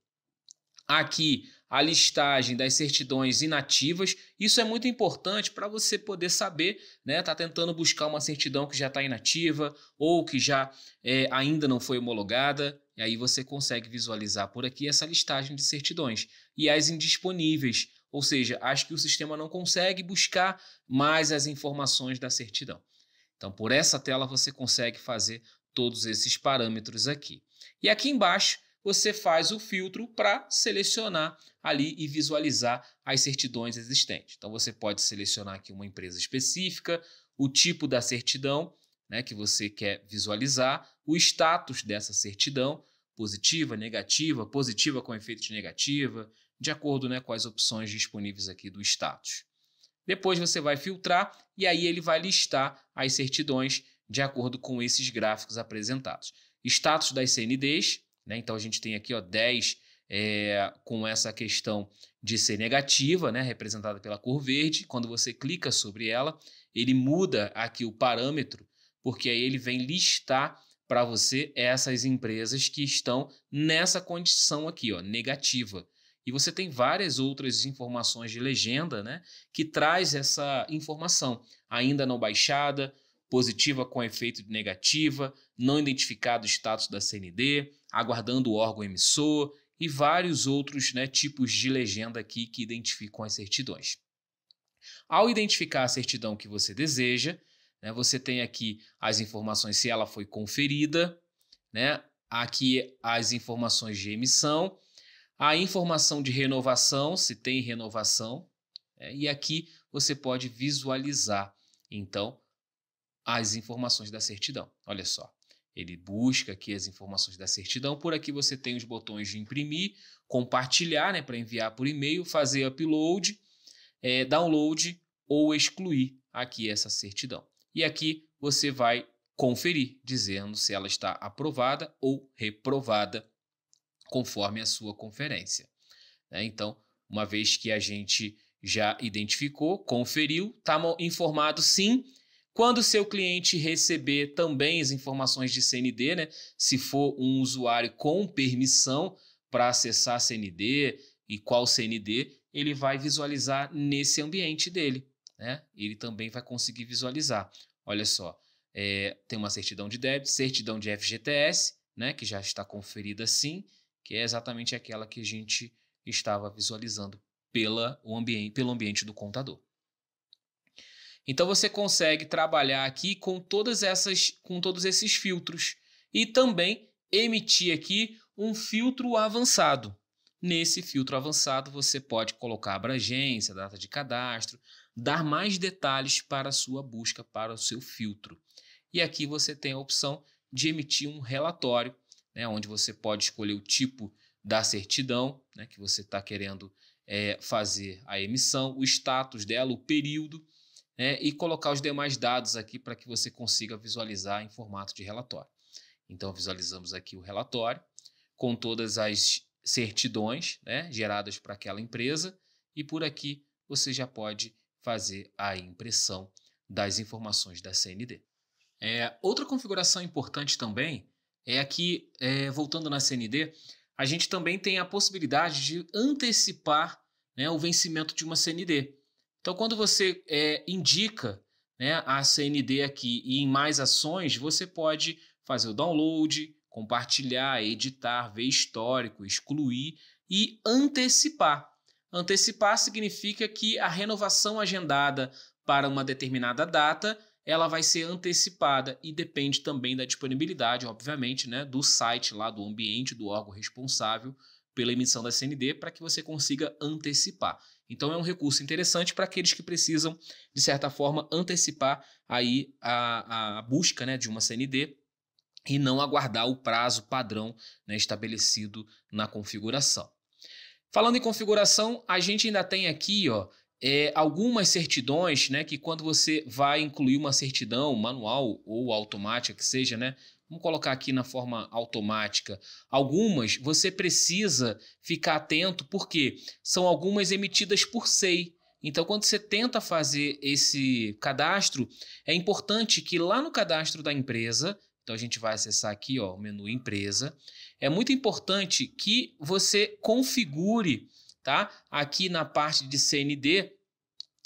aqui a listagem das certidões inativas. Isso é muito importante para você poder saber, né? Tá tentando buscar uma certidão que já está inativa ou que já é, ainda não foi homologada. E aí você consegue visualizar por aqui essa listagem de certidões e as indisponíveis, ou seja, as que o sistema não consegue buscar mais as informações da certidão. Então, por essa tela você consegue fazer todos esses parâmetros aqui. E aqui embaixo você faz o filtro para selecionar ali e visualizar as certidões existentes. Então você pode selecionar aqui uma empresa específica, o tipo da certidão né, que você quer visualizar, o status dessa certidão, positiva, negativa, positiva com efeito de negativa, de acordo né, com as opções disponíveis aqui do status. Depois você vai filtrar e aí ele vai listar as certidões de acordo com esses gráficos apresentados. Status das CNDs, né? Então a gente tem aqui ó, 10 é, com essa questão de ser negativa, né? representada pela cor verde. Quando você clica sobre ela, ele muda aqui o parâmetro, porque aí ele vem listar para você essas empresas que estão nessa condição aqui, ó, negativa. E você tem várias outras informações de legenda, né, que traz essa informação, ainda não baixada, positiva com efeito de negativa, não identificado o status da CND, aguardando o órgão emissor e vários outros né, tipos de legenda aqui que identificam as certidões. Ao identificar a certidão que você deseja, né, você tem aqui as informações se ela foi conferida, né, aqui as informações de emissão, a informação de renovação, se tem renovação, né, e aqui você pode visualizar, então, as informações da certidão. Olha só. Ele busca aqui as informações da certidão. Por aqui você tem os botões de imprimir, compartilhar, né, para enviar por e-mail, fazer upload, é, download ou excluir aqui essa certidão. E aqui você vai conferir, dizendo se ela está aprovada ou reprovada, conforme a sua conferência. Né? Então, uma vez que a gente já identificou, conferiu, está informado sim, quando o seu cliente receber também as informações de CND, né? Se for um usuário com permissão para acessar CND e qual CND, ele vai visualizar nesse ambiente dele, né? Ele também vai conseguir visualizar. Olha só, é, tem uma certidão de débito, certidão de FGTS, né? Que já está conferida sim, que é exatamente aquela que a gente estava visualizando pela, o ambiente, pelo ambiente do contador. Então você consegue trabalhar aqui com todas essas, com todos esses filtros e também emitir aqui um filtro avançado. Nesse filtro avançado você pode colocar abrangência, data de cadastro, dar mais detalhes para a sua busca, para o seu filtro. E aqui você tem a opção de emitir um relatório, né, onde você pode escolher o tipo da certidão né, que você está querendo é, fazer a emissão, o status dela, o período né, e colocar os demais dados aqui para que você consiga visualizar em formato de relatório. Então, visualizamos aqui o relatório com todas as certidões né, geradas para aquela empresa e por aqui você já pode fazer a impressão das informações da CND. É, outra configuração importante também é aqui, é, voltando na CND, a gente também tem a possibilidade de antecipar né, o vencimento de uma CND. Então, quando você é, indica né, a CND aqui e em mais ações, você pode fazer o download, compartilhar, editar, ver histórico, excluir e antecipar. Antecipar significa que a renovação agendada para uma determinada data ela vai ser antecipada e depende também da disponibilidade, obviamente, né, do site lá do ambiente do órgão responsável pela emissão da CND para que você consiga antecipar. Então é um recurso interessante para aqueles que precisam, de certa forma, antecipar aí a, a busca né, de uma CND e não aguardar o prazo padrão né, estabelecido na configuração. Falando em configuração, a gente ainda tem aqui ó, é, algumas certidões, né, que quando você vai incluir uma certidão manual ou automática que seja, né, vamos colocar aqui na forma automática. Algumas você precisa ficar atento, porque são algumas emitidas por SEI. Então, quando você tenta fazer esse cadastro, é importante que lá no cadastro da empresa, então a gente vai acessar aqui ó, o menu Empresa, é muito importante que você configure tá, aqui na parte de CND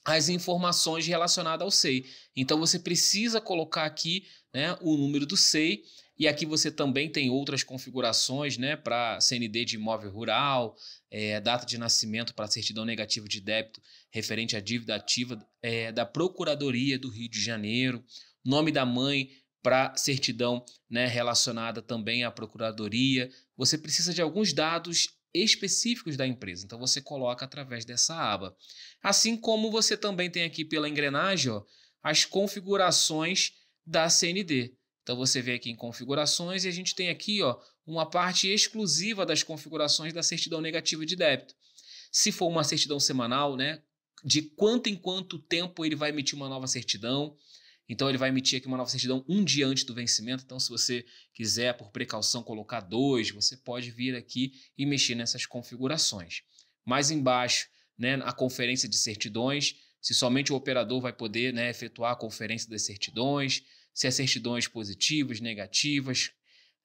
as informações relacionadas ao SEI. Então, você precisa colocar aqui né, o número do SEI. E aqui você também tem outras configurações né, para CND de imóvel rural, é, data de nascimento para certidão negativa de débito referente à dívida ativa é, da Procuradoria do Rio de Janeiro, nome da mãe para certidão né, relacionada também à Procuradoria. Você precisa de alguns dados específicos da empresa, então você coloca através dessa aba. Assim como você também tem aqui pela engrenagem ó, as configurações da CND. Então você vê aqui em configurações e a gente tem aqui ó, uma parte exclusiva das configurações da certidão negativa de débito. Se for uma certidão semanal, né, de quanto em quanto tempo ele vai emitir uma nova certidão. Então ele vai emitir aqui uma nova certidão um dia antes do vencimento. Então, se você quiser, por precaução, colocar dois, você pode vir aqui e mexer nessas configurações. Mais embaixo, né, a conferência de certidões, se somente o operador vai poder né, efetuar a conferência das certidões, se as certidões positivas, negativas,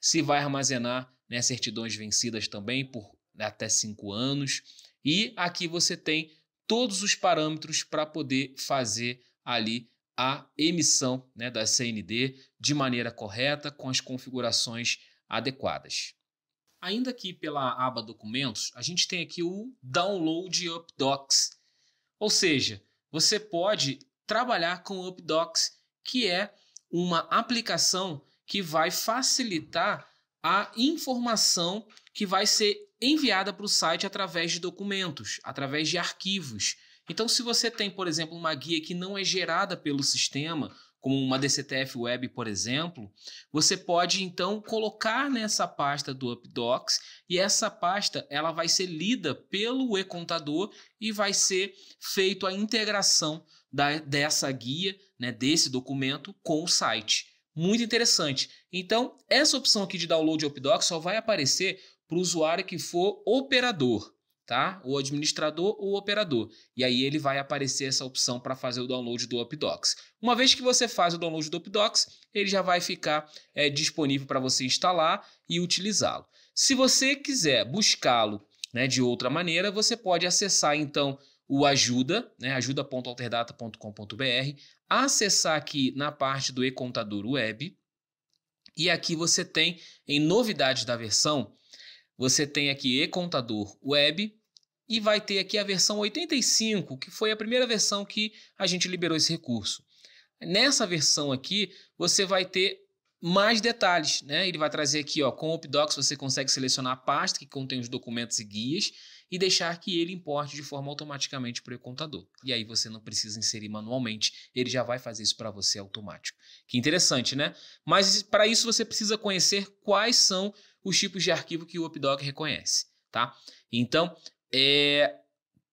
se vai armazenar né, certidões vencidas também por até cinco anos. E aqui você tem todos os parâmetros para poder fazer ali a emissão né, da CND de maneira correta, com as configurações adequadas. Ainda aqui pela aba Documentos, a gente tem aqui o Download updocs, ou seja, você pode trabalhar com o UpDocs, que é uma aplicação que vai facilitar a informação que vai ser enviada para o site através de documentos, através de arquivos. Então, se você tem, por exemplo, uma guia que não é gerada pelo sistema como uma DCTF Web, por exemplo, você pode então colocar nessa pasta do UpDocs e essa pasta ela vai ser lida pelo e-contador e vai ser feito a integração da, dessa guia, né, desse documento com o site. Muito interessante. Então, essa opção aqui de download UpDocs só vai aparecer para o usuário que for operador tá? O administrador ou o operador. E aí ele vai aparecer essa opção para fazer o download do UpDocs. Uma vez que você faz o download do UpDocs, ele já vai ficar é, disponível para você instalar e utilizá-lo. Se você quiser buscá-lo né, de outra maneira, você pode acessar então o ajuda, né, ajuda.alterdata.com.br, acessar aqui na parte do e-contador web, e aqui você tem, em novidades da versão, você tem aqui e-contador web, e vai ter aqui a versão 85, que foi a primeira versão que a gente liberou esse recurso. Nessa versão aqui, você vai ter mais detalhes, né? Ele vai trazer aqui, ó, com o OpDocs você consegue selecionar a pasta que contém os documentos e guias e deixar que ele importe de forma automaticamente para o contador. E aí você não precisa inserir manualmente, ele já vai fazer isso para você automático. Que interessante, né? Mas para isso você precisa conhecer quais são os tipos de arquivo que o OpDoc reconhece, tá? Então, é,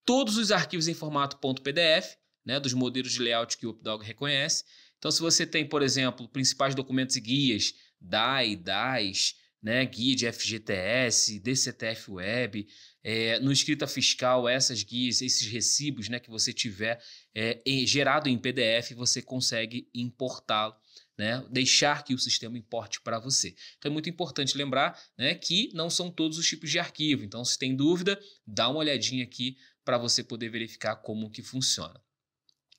todos os arquivos em formato .pdf, né, dos modelos de layout que o Updog reconhece. Então, se você tem, por exemplo, principais documentos e guias, DAI, DAS, né, guia de FGTS, DCTF Web, é, no escrita fiscal, essas guias, esses recibos né, que você tiver é, gerado em PDF, você consegue importá-lo né? Deixar que o sistema importe para você. Então é muito importante lembrar né, que não são todos os tipos de arquivo. Então, se tem dúvida, dá uma olhadinha aqui para você poder verificar como que funciona.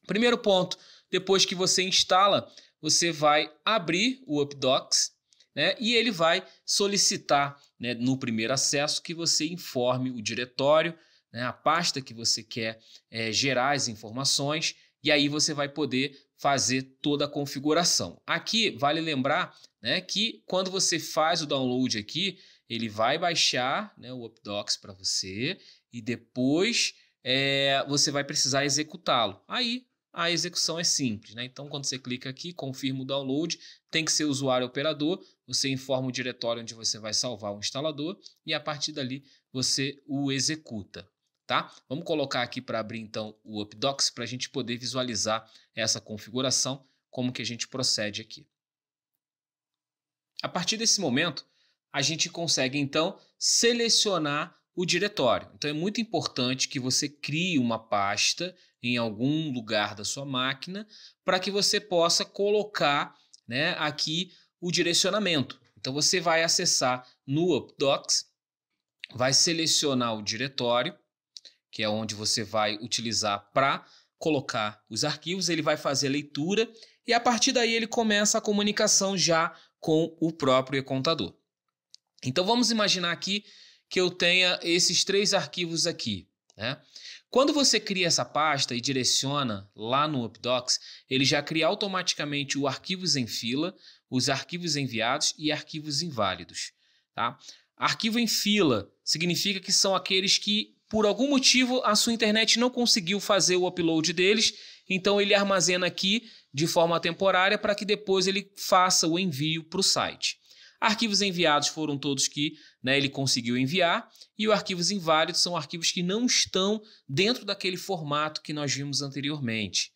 Primeiro ponto, depois que você instala, você vai abrir o UpDocs né, e ele vai solicitar né, no primeiro acesso que você informe o diretório, né, a pasta que você quer é, gerar as informações, e aí você vai poder fazer toda a configuração. Aqui vale lembrar né, que quando você faz o download aqui, ele vai baixar né, o UpDocs para você e depois é, você vai precisar executá-lo. Aí a execução é simples. Né? Então, quando você clica aqui, confirma o download, tem que ser usuário operador, você informa o diretório onde você vai salvar o instalador e a partir dali você o executa tá? Vamos colocar aqui para abrir então o UpDocs para a gente poder visualizar essa configuração, como que a gente procede aqui. A partir desse momento, a gente consegue então selecionar o diretório. Então é muito importante que você crie uma pasta em algum lugar da sua máquina para que você possa colocar né, aqui o direcionamento. Então você vai acessar no UpDocs, vai selecionar o diretório que é onde você vai utilizar para colocar os arquivos, ele vai fazer a leitura e a partir daí ele começa a comunicação já com o próprio contador. Então vamos imaginar aqui que eu tenha esses três arquivos aqui. Né? Quando você cria essa pasta e direciona lá no UpDocs, ele já cria automaticamente o arquivos em fila, os arquivos enviados e arquivos inválidos. Tá? Arquivo em fila significa que são aqueles que por algum motivo a sua internet não conseguiu fazer o upload deles, então ele armazena aqui de forma temporária para que depois ele faça o envio para o site. Arquivos enviados foram todos que né, ele conseguiu enviar, e os arquivos inválidos são arquivos que não estão dentro daquele formato que nós vimos anteriormente.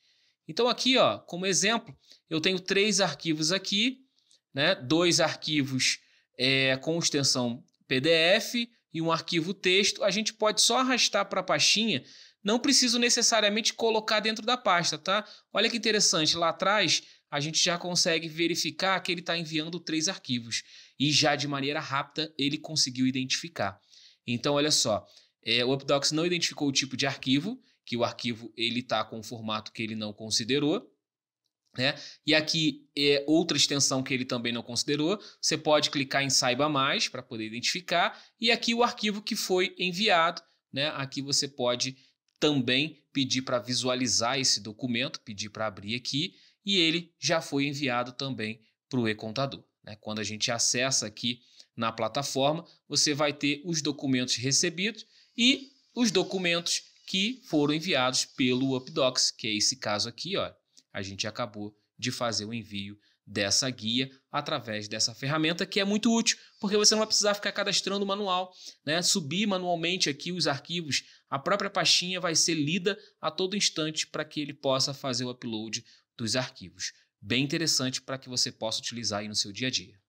Então, aqui, ó, como exemplo, eu tenho três arquivos aqui, né, dois arquivos é, com extensão PDF, e um arquivo texto, a gente pode só arrastar para a pastinha, não preciso necessariamente colocar dentro da pasta, tá? Olha que interessante, lá atrás a gente já consegue verificar que ele está enviando três arquivos e já de maneira rápida ele conseguiu identificar. Então, olha só, é, o UpDocs não identificou o tipo de arquivo, que o arquivo ele está com um formato que ele não considerou. Né? E aqui é outra extensão que ele também não considerou. Você pode clicar em Saiba Mais para poder identificar. E aqui o arquivo que foi enviado. Né? Aqui você pode também pedir para visualizar esse documento, pedir para abrir aqui. E ele já foi enviado também para o e-contador. Né? Quando a gente acessa aqui na plataforma, você vai ter os documentos recebidos e os documentos que foram enviados pelo UpDocs, que é esse caso aqui, olha a gente acabou de fazer o envio dessa guia através dessa ferramenta que é muito útil, porque você não vai precisar ficar cadastrando o manual, né? Subir manualmente aqui os arquivos, a própria pastinha vai ser lida a todo instante para que ele possa fazer o upload dos arquivos. Bem interessante para que você possa utilizar aí no seu dia a dia.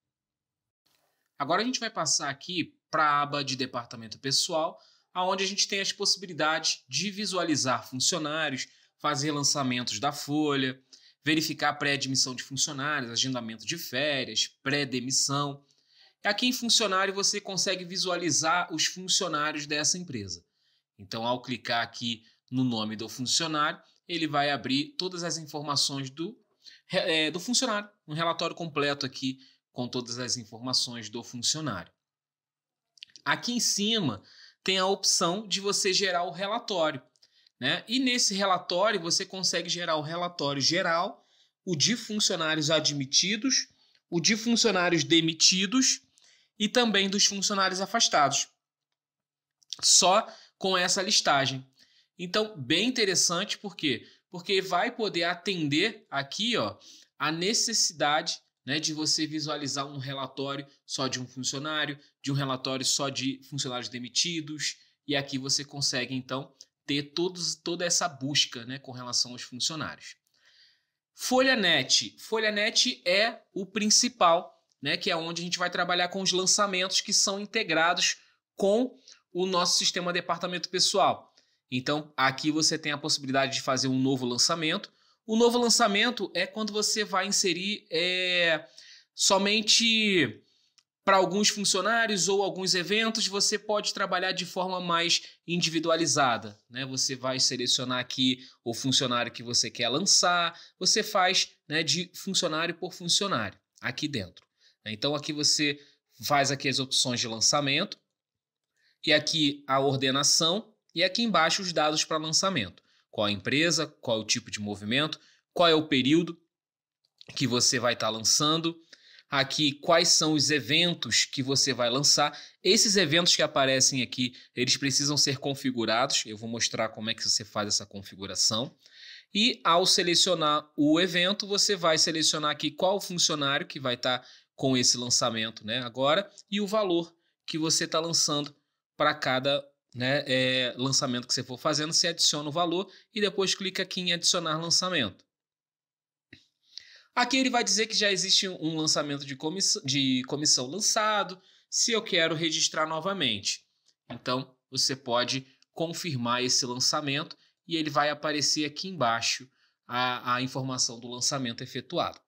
Agora a gente vai passar aqui para a aba de departamento pessoal, aonde a gente tem as possibilidades de visualizar funcionários, fazer lançamentos da folha, verificar pré-admissão de funcionários, agendamento de férias, pré-demissão. Aqui em funcionário você consegue visualizar os funcionários dessa empresa. Então, ao clicar aqui no nome do funcionário, ele vai abrir todas as informações do, é, do funcionário, um relatório completo aqui com todas as informações do funcionário. Aqui em cima tem a opção de você gerar o relatório. Né? E nesse relatório você consegue gerar o relatório geral, o de funcionários admitidos, o de funcionários demitidos e também dos funcionários afastados. Só com essa listagem. Então, bem interessante, por quê? Porque vai poder atender aqui ó, a necessidade né, de você visualizar um relatório só de um funcionário, de um relatório só de funcionários demitidos, e aqui você consegue então ter todos, toda essa busca né, com relação aos funcionários. Folha Net é o principal, né, que é onde a gente vai trabalhar com os lançamentos que são integrados com o nosso sistema departamento pessoal. Então, aqui você tem a possibilidade de fazer um novo lançamento. O novo lançamento é quando você vai inserir é, somente para alguns funcionários ou alguns eventos, você pode trabalhar de forma mais individualizada. Né? Você vai selecionar aqui o funcionário que você quer lançar, você faz né, de funcionário por funcionário aqui dentro. Né? Então, aqui você faz aqui as opções de lançamento, e aqui a ordenação, e aqui embaixo os dados para lançamento. Qual a empresa, qual é o tipo de movimento, qual é o período que você vai estar tá lançando aqui quais são os eventos que você vai lançar. Esses eventos que aparecem aqui, eles precisam ser configurados. Eu vou mostrar como é que você faz essa configuração. E ao selecionar o evento, você vai selecionar aqui qual funcionário que vai estar tá com esse lançamento né, agora e o valor que você está lançando para cada né, é, lançamento que você for fazendo. Você adiciona o valor e depois clica aqui em adicionar lançamento. Aqui ele vai dizer que já existe um lançamento de, comiss de comissão lançado, se eu quero registrar novamente. Então, você pode confirmar esse lançamento e ele vai aparecer aqui embaixo a, a informação do lançamento efetuado.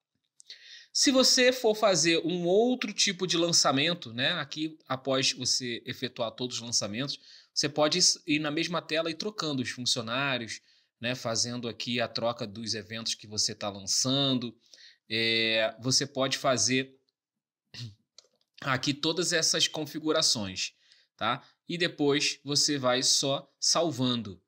Se você for fazer um outro tipo de lançamento, né, aqui após você efetuar todos os lançamentos, você pode ir na mesma tela e trocando os funcionários, né, fazendo aqui a troca dos eventos que você está lançando, é, você pode fazer aqui todas essas configurações, tá? E depois você vai só salvando.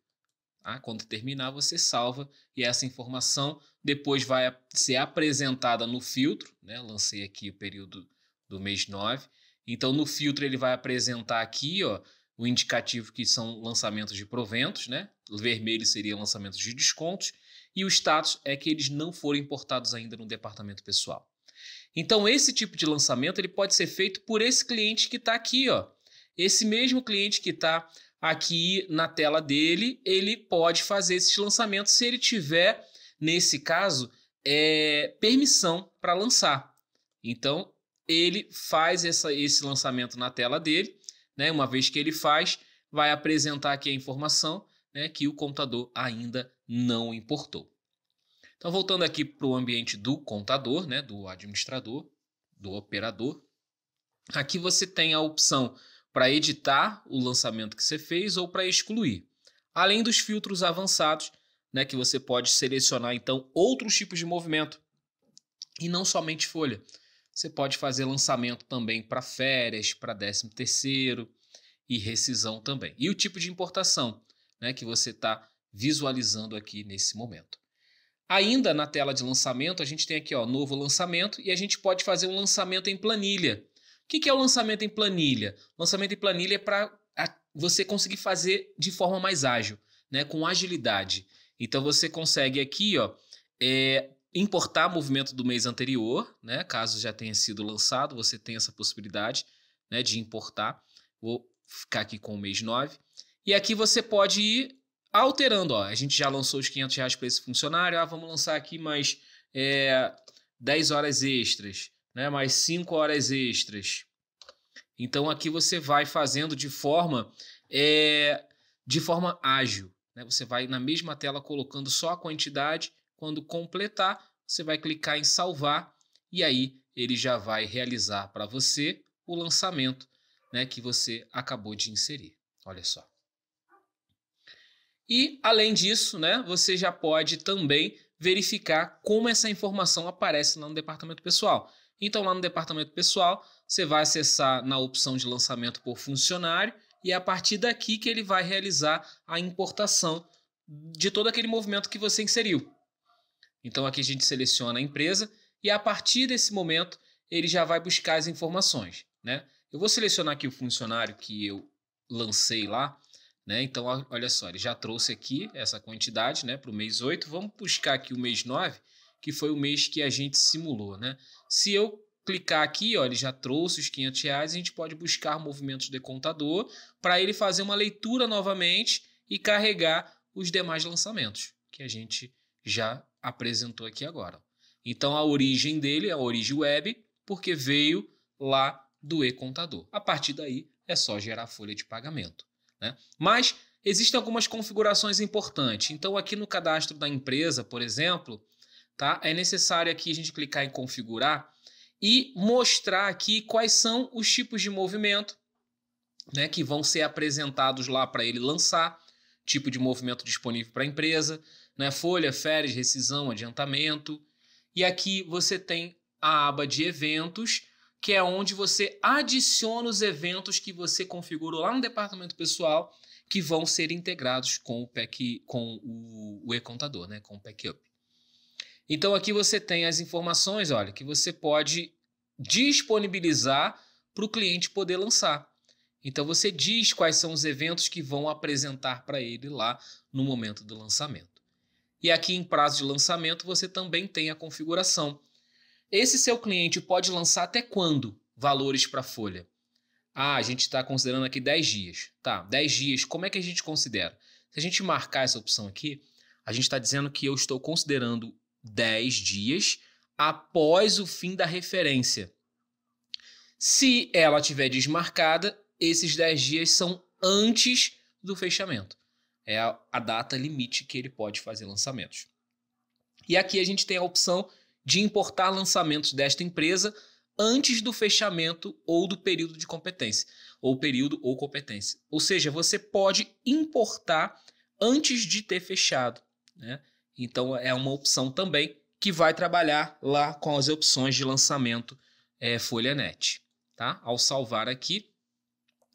Tá? Quando terminar, você salva e essa informação depois vai ser apresentada no filtro. Né? Lancei aqui o período do mês 9. Então, no filtro, ele vai apresentar aqui ó, o indicativo que são lançamentos de proventos, né? O vermelho seria lançamentos de descontos e o status é que eles não foram importados ainda no departamento pessoal. Então esse tipo de lançamento ele pode ser feito por esse cliente que está aqui, ó. Esse mesmo cliente que está aqui na tela dele, ele pode fazer esses lançamentos se ele tiver, nesse caso, é, permissão para lançar. Então ele faz essa, esse lançamento na tela dele, né? Uma vez que ele faz, vai apresentar aqui a informação né, que o contador ainda não importou. Então, voltando aqui para o ambiente do contador, né, do administrador, do operador, aqui você tem a opção para editar o lançamento que você fez ou para excluir. Além dos filtros avançados, né, que você pode selecionar então outros tipos de movimento e não somente folha. Você pode fazer lançamento também para férias, para 13 terceiro e rescisão também. E o tipo de importação? né, que você está visualizando aqui nesse momento. Ainda na tela de lançamento, a gente tem aqui ó, novo lançamento e a gente pode fazer um lançamento em planilha. O que, que é o lançamento em planilha? Lançamento em planilha é para você conseguir fazer de forma mais ágil, né, com agilidade. Então você consegue aqui ó, é, importar movimento do mês anterior, né, caso já tenha sido lançado, você tem essa possibilidade né, de importar. Vou ficar aqui com o mês 9. E aqui você pode ir alterando. Ó. A gente já lançou os 500 reais para esse funcionário. Ah, vamos lançar aqui mais é, 10 horas extras, né? mais 5 horas extras. Então aqui você vai fazendo de forma é, de forma ágil. Né? Você vai na mesma tela colocando só a quantidade. Quando completar, você vai clicar em salvar e aí ele já vai realizar para você o lançamento né, que você acabou de inserir. Olha só. E, além disso, né, você já pode também verificar como essa informação aparece lá no departamento pessoal. Então, lá no departamento pessoal, você vai acessar na opção de lançamento por funcionário e é a partir daqui que ele vai realizar a importação de todo aquele movimento que você inseriu. Então, aqui a gente seleciona a empresa e a partir desse momento ele já vai buscar as informações. Né? Eu vou selecionar aqui o funcionário que eu lancei lá né? Então, olha só, ele já trouxe aqui essa quantidade né, para o mês 8. Vamos buscar aqui o mês 9, que foi o mês que a gente simulou. Né? Se eu clicar aqui, ó, ele já trouxe os 500 reais, a gente pode buscar movimentos de contador para ele fazer uma leitura novamente e carregar os demais lançamentos que a gente já apresentou aqui agora. Então, a origem dele é a origem web, porque veio lá do e-contador. A partir daí, é só gerar a folha de pagamento. Né? Mas existem algumas configurações importantes. Então, aqui no cadastro da empresa, por exemplo, tá? é necessário aqui a gente clicar em configurar e mostrar aqui quais são os tipos de movimento né, que vão ser apresentados lá para ele lançar, tipo de movimento disponível para a empresa, né, folha, férias, rescisão, adiantamento. E aqui você tem a aba de eventos, que é onde você adiciona os eventos que você configurou lá no departamento pessoal que vão ser integrados com o PEC, com o, o e-contador, né? com o PECUP. Então aqui você tem as informações, olha, que você pode disponibilizar para o cliente poder lançar. Então você diz quais são os eventos que vão apresentar para ele lá no momento do lançamento. E aqui em prazo de lançamento você também tem a configuração. Esse seu cliente pode lançar até quando valores para folha? Ah, a gente está considerando aqui 10 dias. Tá, 10 dias, como é que a gente considera? Se a gente marcar essa opção aqui, a gente está dizendo que eu estou considerando 10 dias após o fim da referência. Se ela tiver desmarcada, esses 10 dias são antes do fechamento. É a data limite que ele pode fazer lançamentos. E aqui a gente tem a opção de importar lançamentos desta empresa antes do fechamento ou do período de competência, ou período ou competência. Ou seja, você pode importar antes de ter fechado. Né? Então é uma opção também que vai trabalhar lá com as opções de lançamento é, Folha Net. Tá? Ao salvar aqui,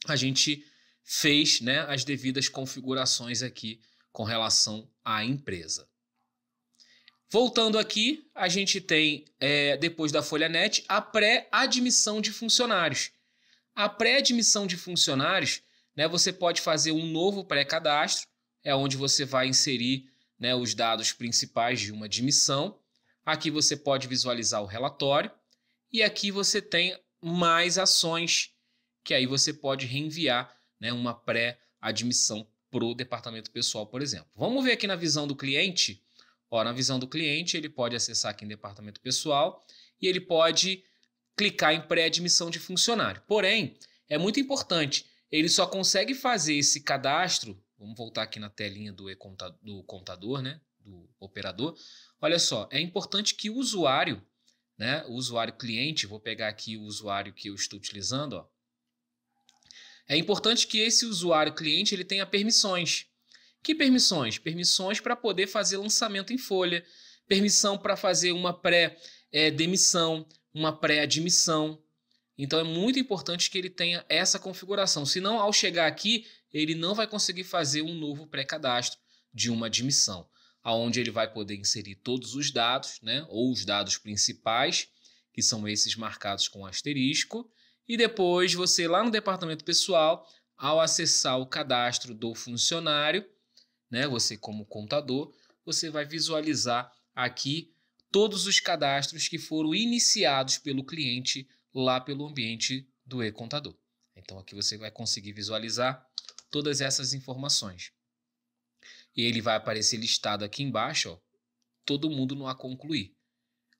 a gente fez né, as devidas configurações aqui com relação à empresa. Voltando aqui, a gente tem, é, depois da Folha Net, a pré-admissão de funcionários. A pré-admissão de funcionários, né, você pode fazer um novo pré-cadastro, é onde você vai inserir né, os dados principais de uma admissão. Aqui você pode visualizar o relatório e aqui você tem mais ações que aí você pode reenviar né, uma pré-admissão para o departamento pessoal, por exemplo. Vamos ver aqui na visão do cliente Ó, na visão do cliente, ele pode acessar aqui em departamento pessoal e ele pode clicar em pré-admissão de funcionário. Porém, é muito importante, ele só consegue fazer esse cadastro, vamos voltar aqui na telinha do, -contador, do contador, né, do operador. Olha só, é importante que o usuário, né, o usuário cliente, vou pegar aqui o usuário que eu estou utilizando, ó. É importante que esse usuário cliente ele tenha permissões. Que permissões? Permissões para poder fazer lançamento em folha, permissão para fazer uma pré-demissão, eh, uma pré-admissão. Então é muito importante que ele tenha essa configuração. Senão, ao chegar aqui, ele não vai conseguir fazer um novo pré-cadastro de uma admissão, aonde ele vai poder inserir todos os dados, né? Ou os dados principais, que são esses marcados com asterisco. E depois você, lá no departamento pessoal, ao acessar o cadastro do funcionário, né? Você como contador, você vai visualizar aqui todos os cadastros que foram iniciados pelo cliente lá pelo ambiente do e-contador. Então aqui você vai conseguir visualizar todas essas informações. E ele vai aparecer listado aqui embaixo, ó, todo mundo no a concluir.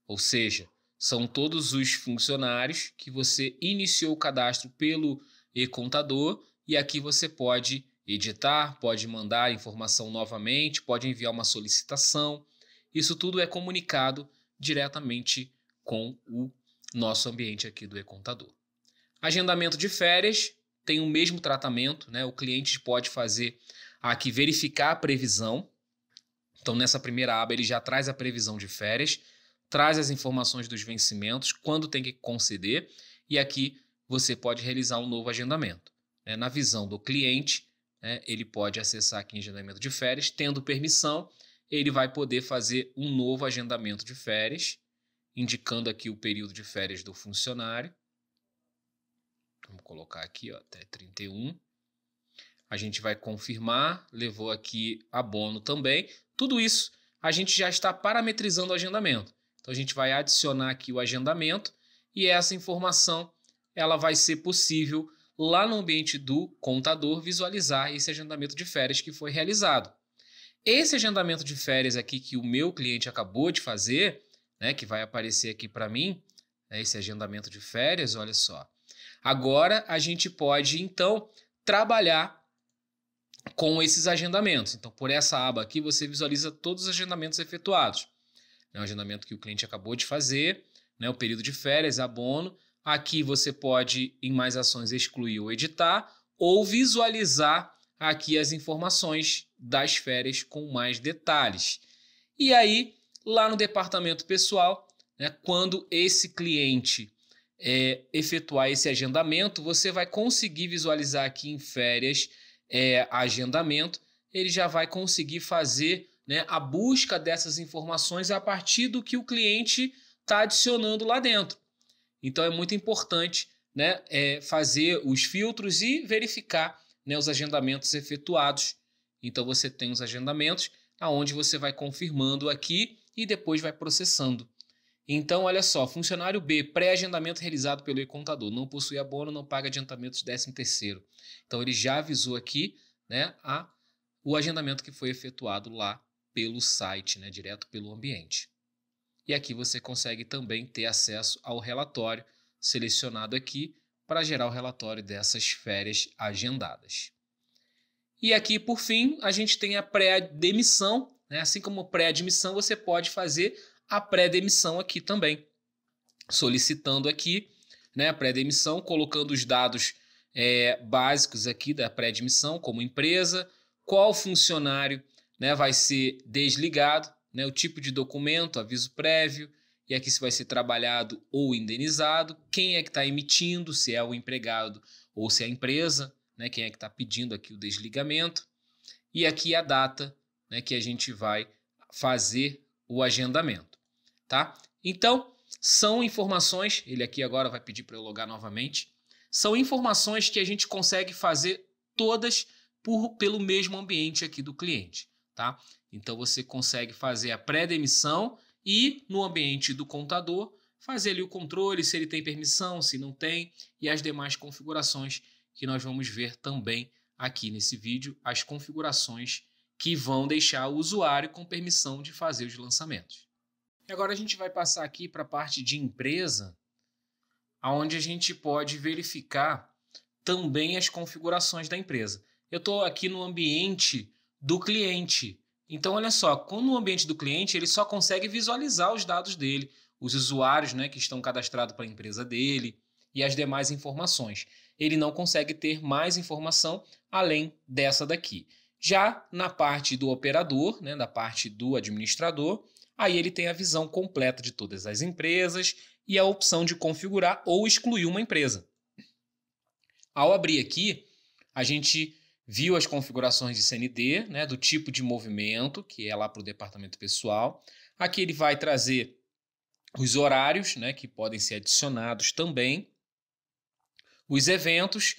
Ou seja, são todos os funcionários que você iniciou o cadastro pelo e-contador e aqui você pode editar, pode mandar informação novamente, pode enviar uma solicitação. Isso tudo é comunicado diretamente com o nosso ambiente aqui do e-contador. Agendamento de férias tem o mesmo tratamento, né? O cliente pode fazer aqui verificar a previsão. Então, nessa primeira aba, ele já traz a previsão de férias, traz as informações dos vencimentos, quando tem que conceder, e aqui você pode realizar um novo agendamento. Né? Na visão do cliente, né, ele pode acessar aqui em agendamento de férias. Tendo permissão, ele vai poder fazer um novo agendamento de férias, indicando aqui o período de férias do funcionário. Vamos colocar aqui ó, até 31. A gente vai confirmar, levou aqui abono também. Tudo isso a gente já está parametrizando o agendamento. Então a gente vai adicionar aqui o agendamento e essa informação ela vai ser possível lá no ambiente do contador visualizar esse agendamento de férias que foi realizado. Esse agendamento de férias aqui que o meu cliente acabou de fazer, né, que vai aparecer aqui para mim, né, esse agendamento de férias, olha só. Agora a gente pode então trabalhar com esses agendamentos. Então, por essa aba aqui, você visualiza todos os agendamentos efetuados. É um agendamento que o cliente acabou de fazer, né, o período de férias, abono, Aqui você pode, em mais ações, excluir ou editar ou visualizar aqui as informações das férias com mais detalhes. E aí, lá no departamento pessoal, né, quando esse cliente é, efetuar esse agendamento, você vai conseguir visualizar aqui em férias é, agendamento, ele já vai conseguir fazer né, a busca dessas informações a partir do que o cliente está adicionando lá dentro. Então é muito importante né, é, fazer os filtros e verificar né, os agendamentos efetuados. Então você tem os agendamentos, aonde você vai confirmando aqui e depois vai processando. Então, olha só, funcionário B, pré-agendamento realizado pelo e-contador, não possui abono, não paga adiantamentos 13 terceiro. Então, ele já avisou aqui né, a, o agendamento que foi efetuado lá pelo site, né, direto pelo ambiente. E aqui você consegue também ter acesso ao relatório selecionado aqui para gerar o relatório dessas férias agendadas. E aqui, por fim, a gente tem a pré-demissão. Né? Assim como pré-admissão, você pode fazer a pré-demissão aqui também, solicitando aqui né, a pré-demissão, colocando os dados é, básicos aqui da pré-admissão, como empresa, qual funcionário né, vai ser desligado, né, o tipo de documento, aviso prévio, e aqui se vai ser trabalhado ou indenizado, quem é que está emitindo, se é o empregado ou se é a empresa, né, quem é que está pedindo aqui o desligamento, e aqui a data né, que a gente vai fazer o agendamento. Tá? Então, são informações, ele aqui agora vai pedir para eu logar novamente, são informações que a gente consegue fazer todas por, pelo mesmo ambiente aqui do cliente tá? Então você consegue fazer a pré-demissão e no ambiente do contador fazer ali o controle se ele tem permissão, se não tem e as demais configurações que nós vamos ver também aqui nesse vídeo, as configurações que vão deixar o usuário com permissão de fazer os lançamentos. E agora a gente vai passar aqui para a parte de empresa, aonde a gente pode verificar também as configurações da empresa. Eu estou aqui no ambiente do cliente. Então, olha só, quando o ambiente do cliente, ele só consegue visualizar os dados dele, os usuários né, que estão cadastrados para a empresa dele e as demais informações. Ele não consegue ter mais informação além dessa daqui. Já na parte do operador, né, da parte do administrador, aí ele tem a visão completa de todas as empresas e a opção de configurar ou excluir uma empresa. Ao abrir aqui, a gente viu as configurações de CND, né, do tipo de movimento, que é lá para o departamento pessoal. Aqui ele vai trazer os horários, né, que podem ser adicionados também, os eventos,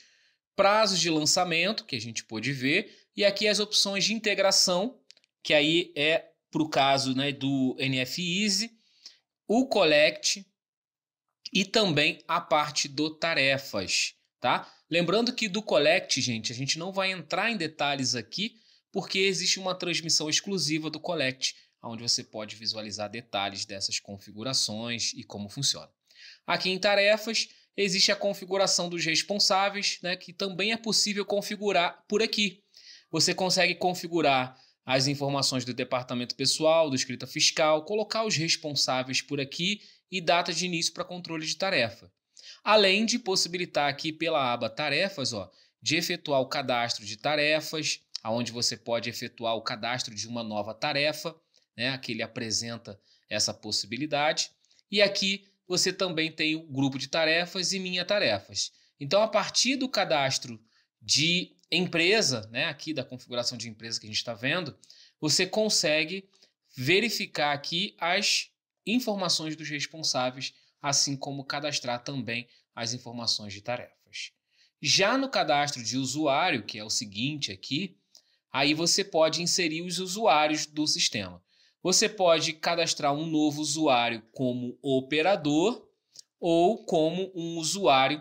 prazos de lançamento, que a gente pôde ver, e aqui as opções de integração, que aí é para o caso né, do NF Easy, o Collect e também a parte do tarefas tá? Lembrando que do Collect, gente, a gente não vai entrar em detalhes aqui, porque existe uma transmissão exclusiva do Collect, onde você pode visualizar detalhes dessas configurações e como funciona. Aqui em tarefas, existe a configuração dos responsáveis, né, que também é possível configurar por aqui. Você consegue configurar as informações do departamento pessoal, do escrita fiscal, colocar os responsáveis por aqui e data de início para controle de tarefa além de possibilitar aqui pela aba tarefas, ó, de efetuar o cadastro de tarefas, aonde você pode efetuar o cadastro de uma nova tarefa, né? Aqui ele apresenta essa possibilidade. E aqui você também tem o grupo de tarefas e minha tarefas. Então, a partir do cadastro de empresa, né? Aqui da configuração de empresa que a gente está vendo, você consegue verificar aqui as informações dos responsáveis assim como cadastrar também as informações de tarefas. Já no cadastro de usuário, que é o seguinte aqui, aí você pode inserir os usuários do sistema. Você pode cadastrar um novo usuário como operador ou como um usuário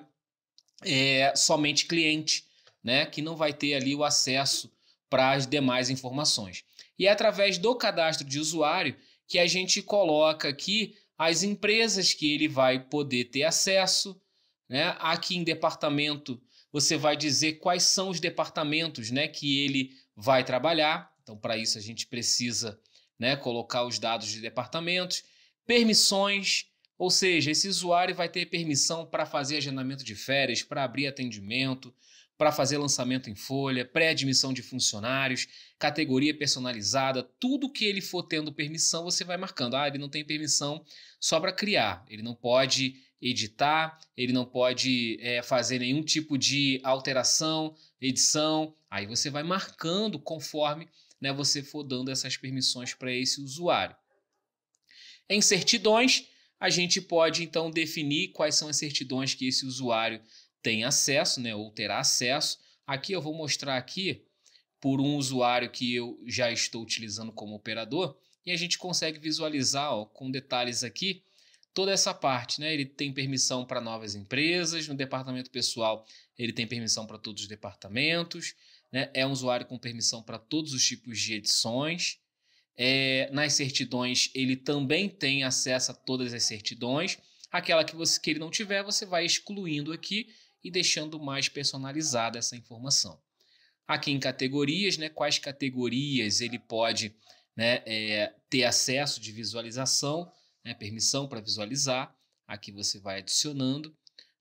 é, somente cliente, né, que não vai ter ali o acesso para as demais informações. E é através do cadastro de usuário que a gente coloca aqui as empresas que ele vai poder ter acesso. Né? Aqui em departamento, você vai dizer quais são os departamentos né, que ele vai trabalhar. Então, para isso, a gente precisa né, colocar os dados de departamentos, permissões, ou seja, esse usuário vai ter permissão para fazer agendamento de férias, para abrir atendimento, para fazer lançamento em folha, pré-admissão de funcionários, categoria personalizada, tudo que ele for tendo permissão, você vai marcando. Ah, ele não tem permissão só para criar, ele não pode editar, ele não pode é, fazer nenhum tipo de alteração, edição. Aí você vai marcando conforme né, você for dando essas permissões para esse usuário. Em certidões, a gente pode então definir quais são as certidões que esse usuário tem acesso, né, ou terá acesso. Aqui eu vou mostrar aqui por um usuário que eu já estou utilizando como operador e a gente consegue visualizar ó, com detalhes aqui toda essa parte. Né? Ele tem permissão para novas empresas, no departamento pessoal ele tem permissão para todos os departamentos, né? é um usuário com permissão para todos os tipos de edições. É, nas certidões ele também tem acesso a todas as certidões. Aquela que, você, que ele não tiver, você vai excluindo aqui e deixando mais personalizada essa informação. Aqui em categorias, né, quais categorias ele pode né, é, ter acesso de visualização, né, permissão para visualizar. Aqui você vai adicionando.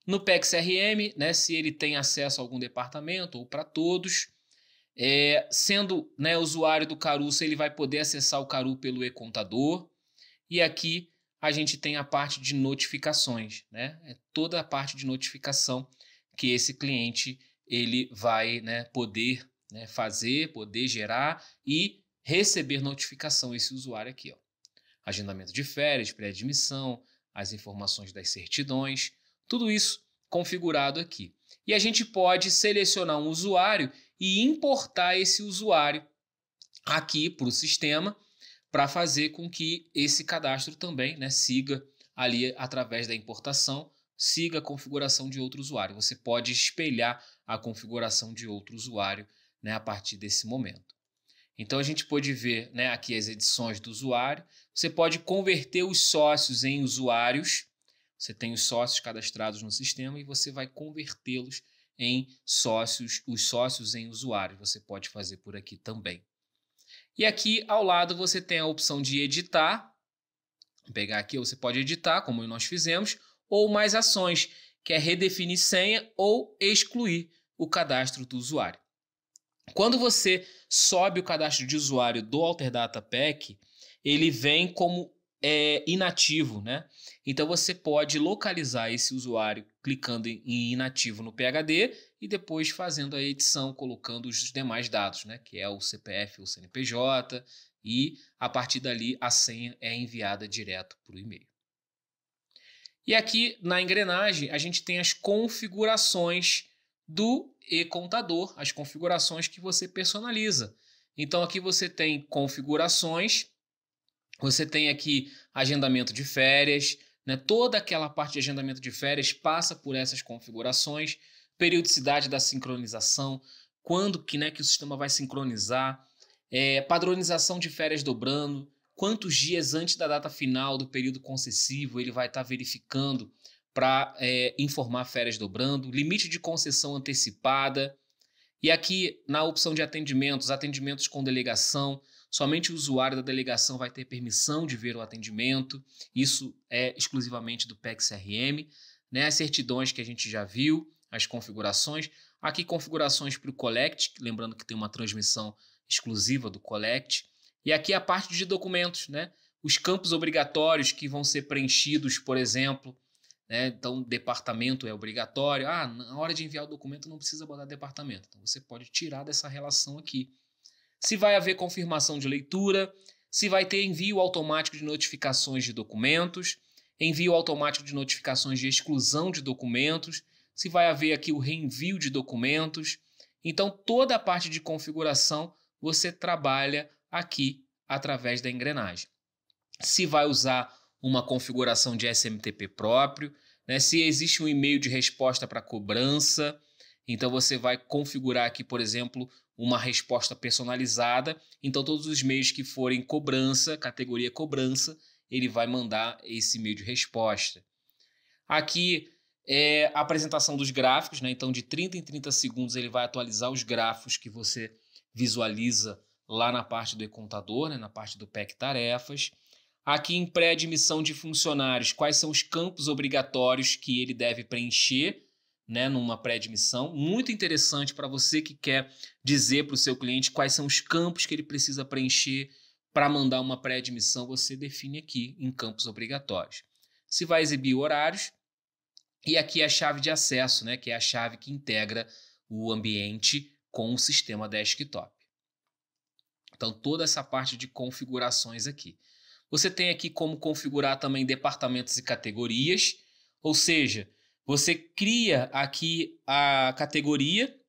No PexRM, né, se ele tem acesso a algum departamento ou para todos. É, sendo né, usuário do Caru, se ele vai poder acessar o Caru pelo e-contador. E aqui a gente tem a parte de notificações, né? É toda a parte de notificação que esse cliente ele vai né, poder né, fazer, poder gerar e receber notificação esse usuário aqui. Ó. Agendamento de férias, pré-admissão, as informações das certidões, tudo isso configurado aqui. E a gente pode selecionar um usuário e importar esse usuário aqui para o sistema para fazer com que esse cadastro também né, siga ali através da importação siga a configuração de outro usuário. Você pode espelhar a configuração de outro usuário né, a partir desse momento. Então a gente pode ver né, aqui as edições do usuário. Você pode converter os sócios em usuários. Você tem os sócios cadastrados no sistema e você vai convertê-los em sócios, os sócios em usuários. Você pode fazer por aqui também. E aqui ao lado você tem a opção de editar. Vou pegar aqui, você pode editar, como nós fizemos, ou mais ações, que é redefinir senha ou excluir o cadastro do usuário. Quando você sobe o cadastro de usuário do Data Pack, ele vem como é, inativo, né? Então você pode localizar esse usuário clicando em inativo no PHD e depois fazendo a edição, colocando os demais dados, né? Que é o CPF ou CNPJ, e a partir dali a senha é enviada direto para o e-mail. E aqui na engrenagem a gente tem as configurações do e-contador, as configurações que você personaliza. Então aqui você tem configurações, você tem aqui agendamento de férias, né? toda aquela parte de agendamento de férias passa por essas configurações, periodicidade da sincronização, quando que, né, que o sistema vai sincronizar, é, padronização de férias dobrando, quantos dias antes da data final do período concessivo ele vai estar tá verificando para é, informar férias dobrando, limite de concessão antecipada. E aqui, na opção de atendimentos, atendimentos com delegação, somente o usuário da delegação vai ter permissão de ver o atendimento, isso é exclusivamente do PEC CRM. Né? As certidões que a gente já viu, as configurações. Aqui, configurações para o Collect, lembrando que tem uma transmissão exclusiva do Collect. E aqui é a parte de documentos, né? Os campos obrigatórios que vão ser preenchidos, por exemplo. Né? Então, departamento é obrigatório. Ah, na hora de enviar o documento não precisa botar departamento. Então, você pode tirar dessa relação aqui. Se vai haver confirmação de leitura, se vai ter envio automático de notificações de documentos, envio automático de notificações de exclusão de documentos, se vai haver aqui o reenvio de documentos. Então, toda a parte de configuração você trabalha aqui através da engrenagem. Se vai usar uma configuração de SMTP próprio, né? se existe um e-mail de resposta para cobrança, então você vai configurar aqui, por exemplo, uma resposta personalizada. Então todos os e-mails que forem cobrança, categoria cobrança, ele vai mandar esse e-mail de resposta. Aqui é a apresentação dos gráficos, né? Então de 30 em 30 segundos ele vai atualizar os gráficos que você visualiza lá na parte do e-contador, né, na parte do PEC Tarefas. Aqui em pré-admissão de funcionários, quais são os campos obrigatórios que ele deve preencher né, numa pré-admissão? Muito interessante para você que quer dizer para o seu cliente quais são os campos que ele precisa preencher para mandar uma pré-admissão, você define aqui em campos obrigatórios. Se vai exibir horários, e aqui é a chave de acesso, né, que é a chave que integra o ambiente com o sistema desktop. Então, toda essa parte de configurações aqui. Você tem aqui como configurar também departamentos e categorias, ou seja, você cria aqui a categoria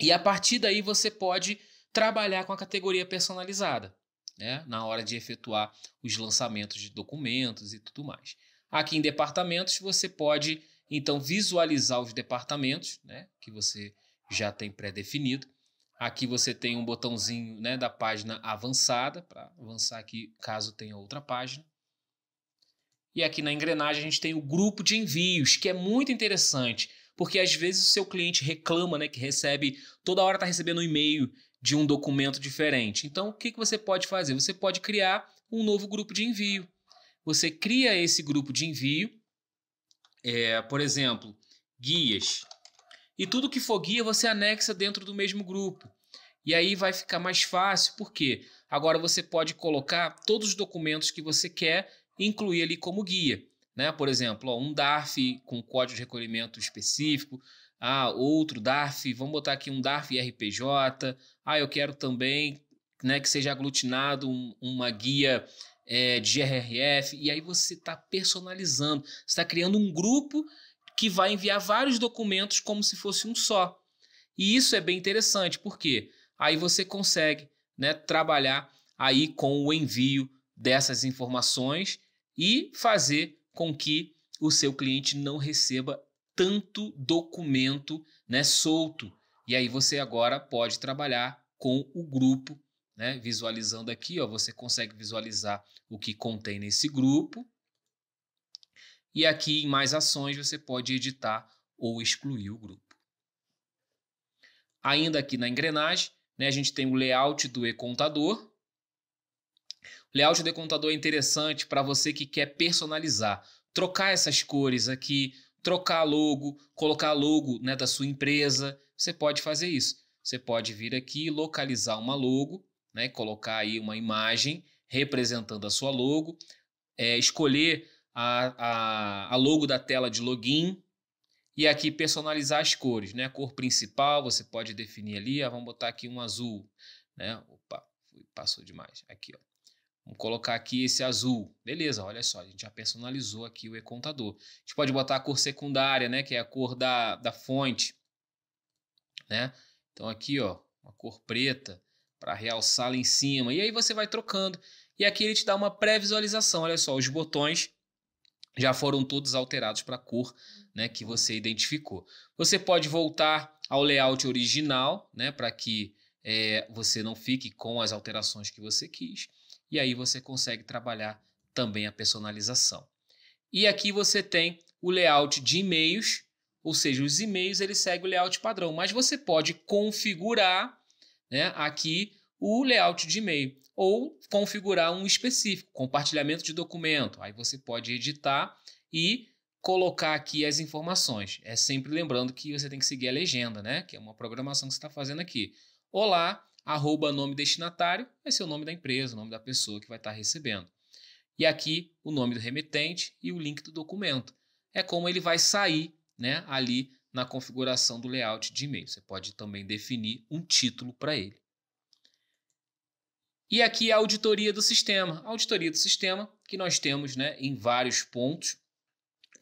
e a partir daí você pode trabalhar com a categoria personalizada, né? na hora de efetuar os lançamentos de documentos e tudo mais. Aqui em departamentos, você pode então visualizar os departamentos né? que você já tem pré-definido Aqui você tem um botãozinho né, da página avançada, para avançar aqui caso tenha outra página. E aqui na engrenagem a gente tem o grupo de envios, que é muito interessante, porque às vezes o seu cliente reclama né, que recebe, toda hora está recebendo um e-mail de um documento diferente. Então o que, que você pode fazer? Você pode criar um novo grupo de envio. Você cria esse grupo de envio, é, por exemplo, guias. E tudo que for guia você anexa dentro do mesmo grupo. E aí vai ficar mais fácil, porque agora você pode colocar todos os documentos que você quer incluir ali como guia. Né? Por exemplo, ó, um DARF com código de recolhimento específico, ah, outro DARF, vamos botar aqui um DARF RPJ, ah, eu quero também né, que seja aglutinado um, uma guia é, de RRF, e aí você está personalizando, você está criando um grupo que vai enviar vários documentos como se fosse um só. E isso é bem interessante, porque aí você consegue né, trabalhar aí com o envio dessas informações e fazer com que o seu cliente não receba tanto documento né, solto. E aí você agora pode trabalhar com o grupo, né, visualizando aqui, ó, você consegue visualizar o que contém nesse grupo e aqui em mais ações você pode editar ou excluir o grupo. Ainda aqui na engrenagem, né, a gente tem o layout do e-contador. O layout do e-contador é interessante para você que quer personalizar, trocar essas cores aqui, trocar logo, colocar logo né, da sua empresa. Você pode fazer isso. Você pode vir aqui localizar uma logo, né, colocar aí uma imagem representando a sua logo, é, escolher a, a, a logo da tela de login e aqui personalizar as cores, né? A cor principal você pode definir ali, ah, vamos botar aqui um azul, né? Opa, passou demais. Aqui, ó. Vamos colocar aqui esse azul. Beleza, olha só, a gente já personalizou aqui o e-contador. A gente pode botar a cor secundária, né? Que é a cor da, da fonte, né? Então aqui, ó, uma cor preta para realçar lá em cima. E aí você vai trocando. E aqui ele te dá uma pré-visualização, olha só, os botões já foram todos alterados para a cor né, que você identificou. Você pode voltar ao layout original né, para que é, você não fique com as alterações que você quis. E aí você consegue trabalhar também a personalização. E aqui você tem o layout de e-mails, ou seja, os e-mails ele segue o layout padrão, mas você pode configurar né, aqui o layout de e-mail ou configurar um específico, compartilhamento de documento. Aí você pode editar e colocar aqui as informações. É sempre lembrando que você tem que seguir a legenda, né? Que é uma programação que você está fazendo aqui. Olá, arroba nome destinatário, vai ser o nome da empresa, o nome da pessoa que vai estar tá recebendo. E aqui o nome do remetente e o link do documento. É como ele vai sair né, ali na configuração do layout de e-mail. Você pode também definir um título para ele. E aqui é a auditoria do sistema. A auditoria do sistema que nós temos né, em vários pontos,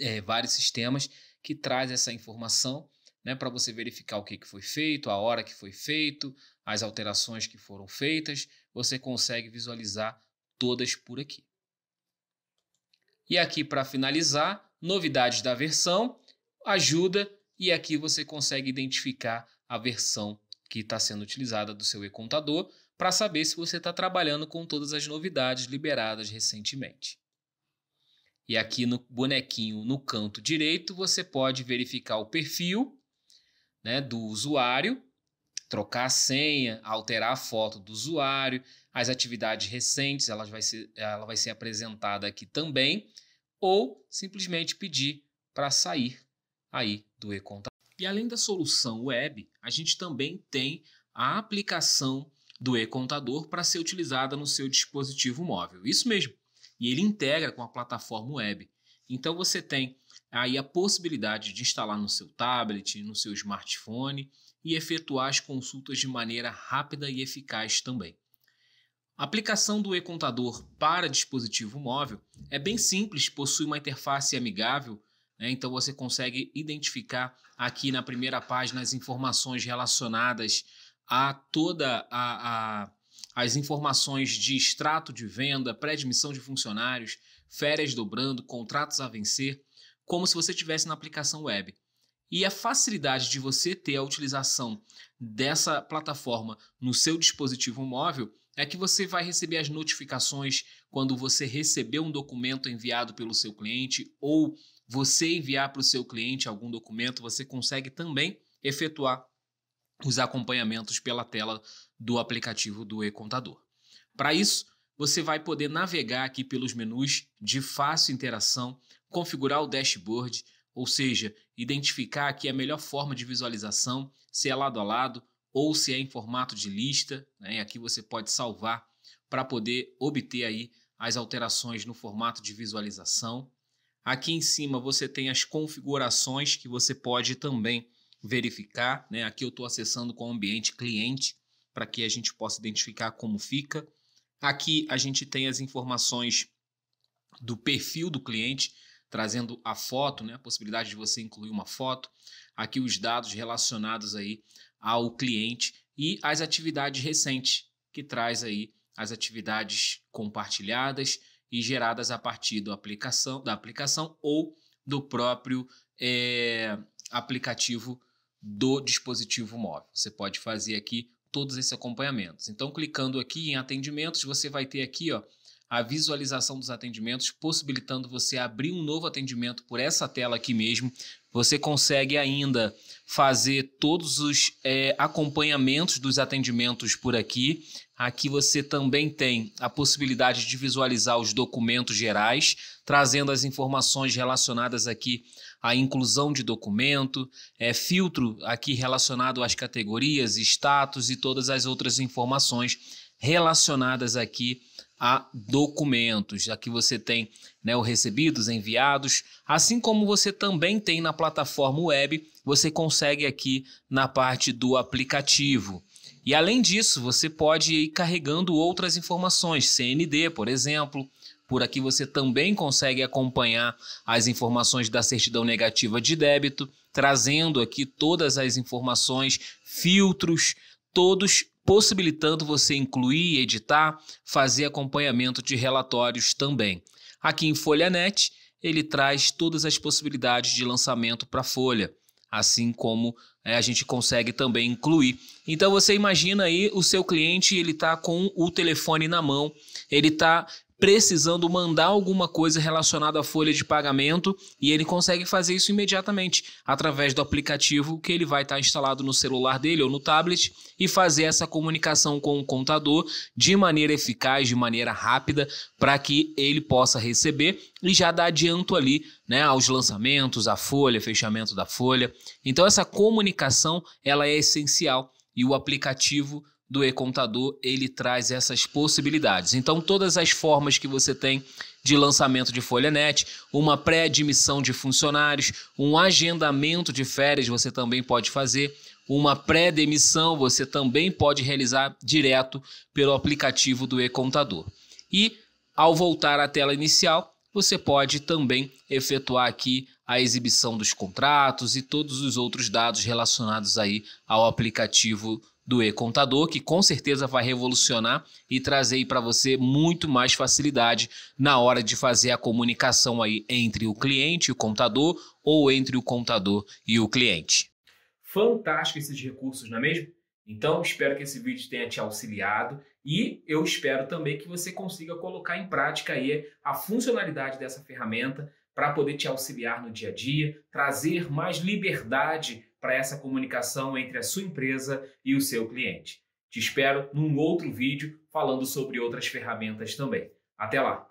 é, vários sistemas que traz essa informação né, para você verificar o que, que foi feito, a hora que foi feito, as alterações que foram feitas. Você consegue visualizar todas por aqui. E aqui para finalizar, novidades da versão, ajuda e aqui você consegue identificar a versão que está sendo utilizada do seu e-contador para saber se você está trabalhando com todas as novidades liberadas recentemente. E aqui no bonequinho no canto direito, você pode verificar o perfil né, do usuário, trocar a senha, alterar a foto do usuário, as atividades recentes, ela vai ser, ela vai ser apresentada aqui também, ou simplesmente pedir para sair aí do e-contato. E além da solução web, a gente também tem a aplicação do e-contador para ser utilizada no seu dispositivo móvel. Isso mesmo. E ele integra com a plataforma web. Então você tem aí a possibilidade de instalar no seu tablet, no seu smartphone e efetuar as consultas de maneira rápida e eficaz também. A aplicação do e-contador para dispositivo móvel é bem simples, possui uma interface amigável, né? então você consegue identificar aqui na primeira página as informações relacionadas a toda a, a as informações de extrato de venda, pré-admissão de funcionários, férias dobrando, contratos a vencer, como se você tivesse na aplicação web. E a facilidade de você ter a utilização dessa plataforma no seu dispositivo móvel é que você vai receber as notificações quando você receber um documento enviado pelo seu cliente ou você enviar para o seu cliente algum documento, você consegue também efetuar os acompanhamentos pela tela do aplicativo do e-contador. Para isso, você vai poder navegar aqui pelos menus de fácil interação, configurar o dashboard, ou seja, identificar aqui a melhor forma de visualização, se é lado a lado ou se é em formato de lista. Né? Aqui você pode salvar para poder obter aí as alterações no formato de visualização. Aqui em cima você tem as configurações que você pode também verificar. Né? Aqui eu estou acessando com o ambiente cliente para que a gente possa identificar como fica. Aqui a gente tem as informações do perfil do cliente, trazendo a foto, né? a possibilidade de você incluir uma foto. Aqui os dados relacionados aí ao cliente e as atividades recentes, que traz aí as atividades compartilhadas e geradas a partir do aplicação, da aplicação ou do próprio é, aplicativo do dispositivo móvel. Você pode fazer aqui todos esses acompanhamentos. Então, clicando aqui em atendimentos, você vai ter aqui ó, a visualização dos atendimentos, possibilitando você abrir um novo atendimento por essa tela aqui mesmo. Você consegue ainda fazer todos os é, acompanhamentos dos atendimentos por aqui. Aqui você também tem a possibilidade de visualizar os documentos gerais, trazendo as informações relacionadas aqui à inclusão de documento, é, filtro aqui relacionado às categorias, status e todas as outras informações relacionadas aqui a documentos. Aqui você tem né, o recebidos, enviados, assim como você também tem na plataforma web, você consegue aqui na parte do aplicativo. E além disso, você pode ir carregando outras informações, CND, por exemplo. Por aqui você também consegue acompanhar as informações da certidão negativa de débito, trazendo aqui todas as informações, filtros, todos possibilitando você incluir, editar, fazer acompanhamento de relatórios também. Aqui em Folhanet, ele traz todas as possibilidades de lançamento para a Folha, assim como é, a gente consegue também incluir. Então você imagina aí o seu cliente, ele está com o telefone na mão, ele está precisando mandar alguma coisa relacionada à folha de pagamento e ele consegue fazer isso imediatamente através do aplicativo que ele vai estar instalado no celular dele ou no tablet e fazer essa comunicação com o contador de maneira eficaz, de maneira rápida, para que ele possa receber e já dá adianto ali né, aos lançamentos, à folha, fechamento da folha. Então essa comunicação ela é essencial e o aplicativo do e-contador, ele traz essas possibilidades. Então, todas as formas que você tem de lançamento de folha net, uma pré-admissão de funcionários, um agendamento de férias você também pode fazer, uma pré-demissão você também pode realizar direto pelo aplicativo do e-contador. E ao voltar à tela inicial, você pode também efetuar aqui a exibição dos contratos e todos os outros dados relacionados aí ao aplicativo do e-contador, que com certeza vai revolucionar e trazer para você muito mais facilidade na hora de fazer a comunicação aí entre o cliente e o contador ou entre o contador e o cliente. Fantástico esses recursos, não é mesmo? Então, espero que esse vídeo tenha te auxiliado e eu espero também que você consiga colocar em prática aí a funcionalidade dessa ferramenta para poder te auxiliar no dia a dia, trazer mais liberdade para essa comunicação entre a sua empresa e o seu cliente. Te espero num outro vídeo falando sobre outras ferramentas também. Até lá!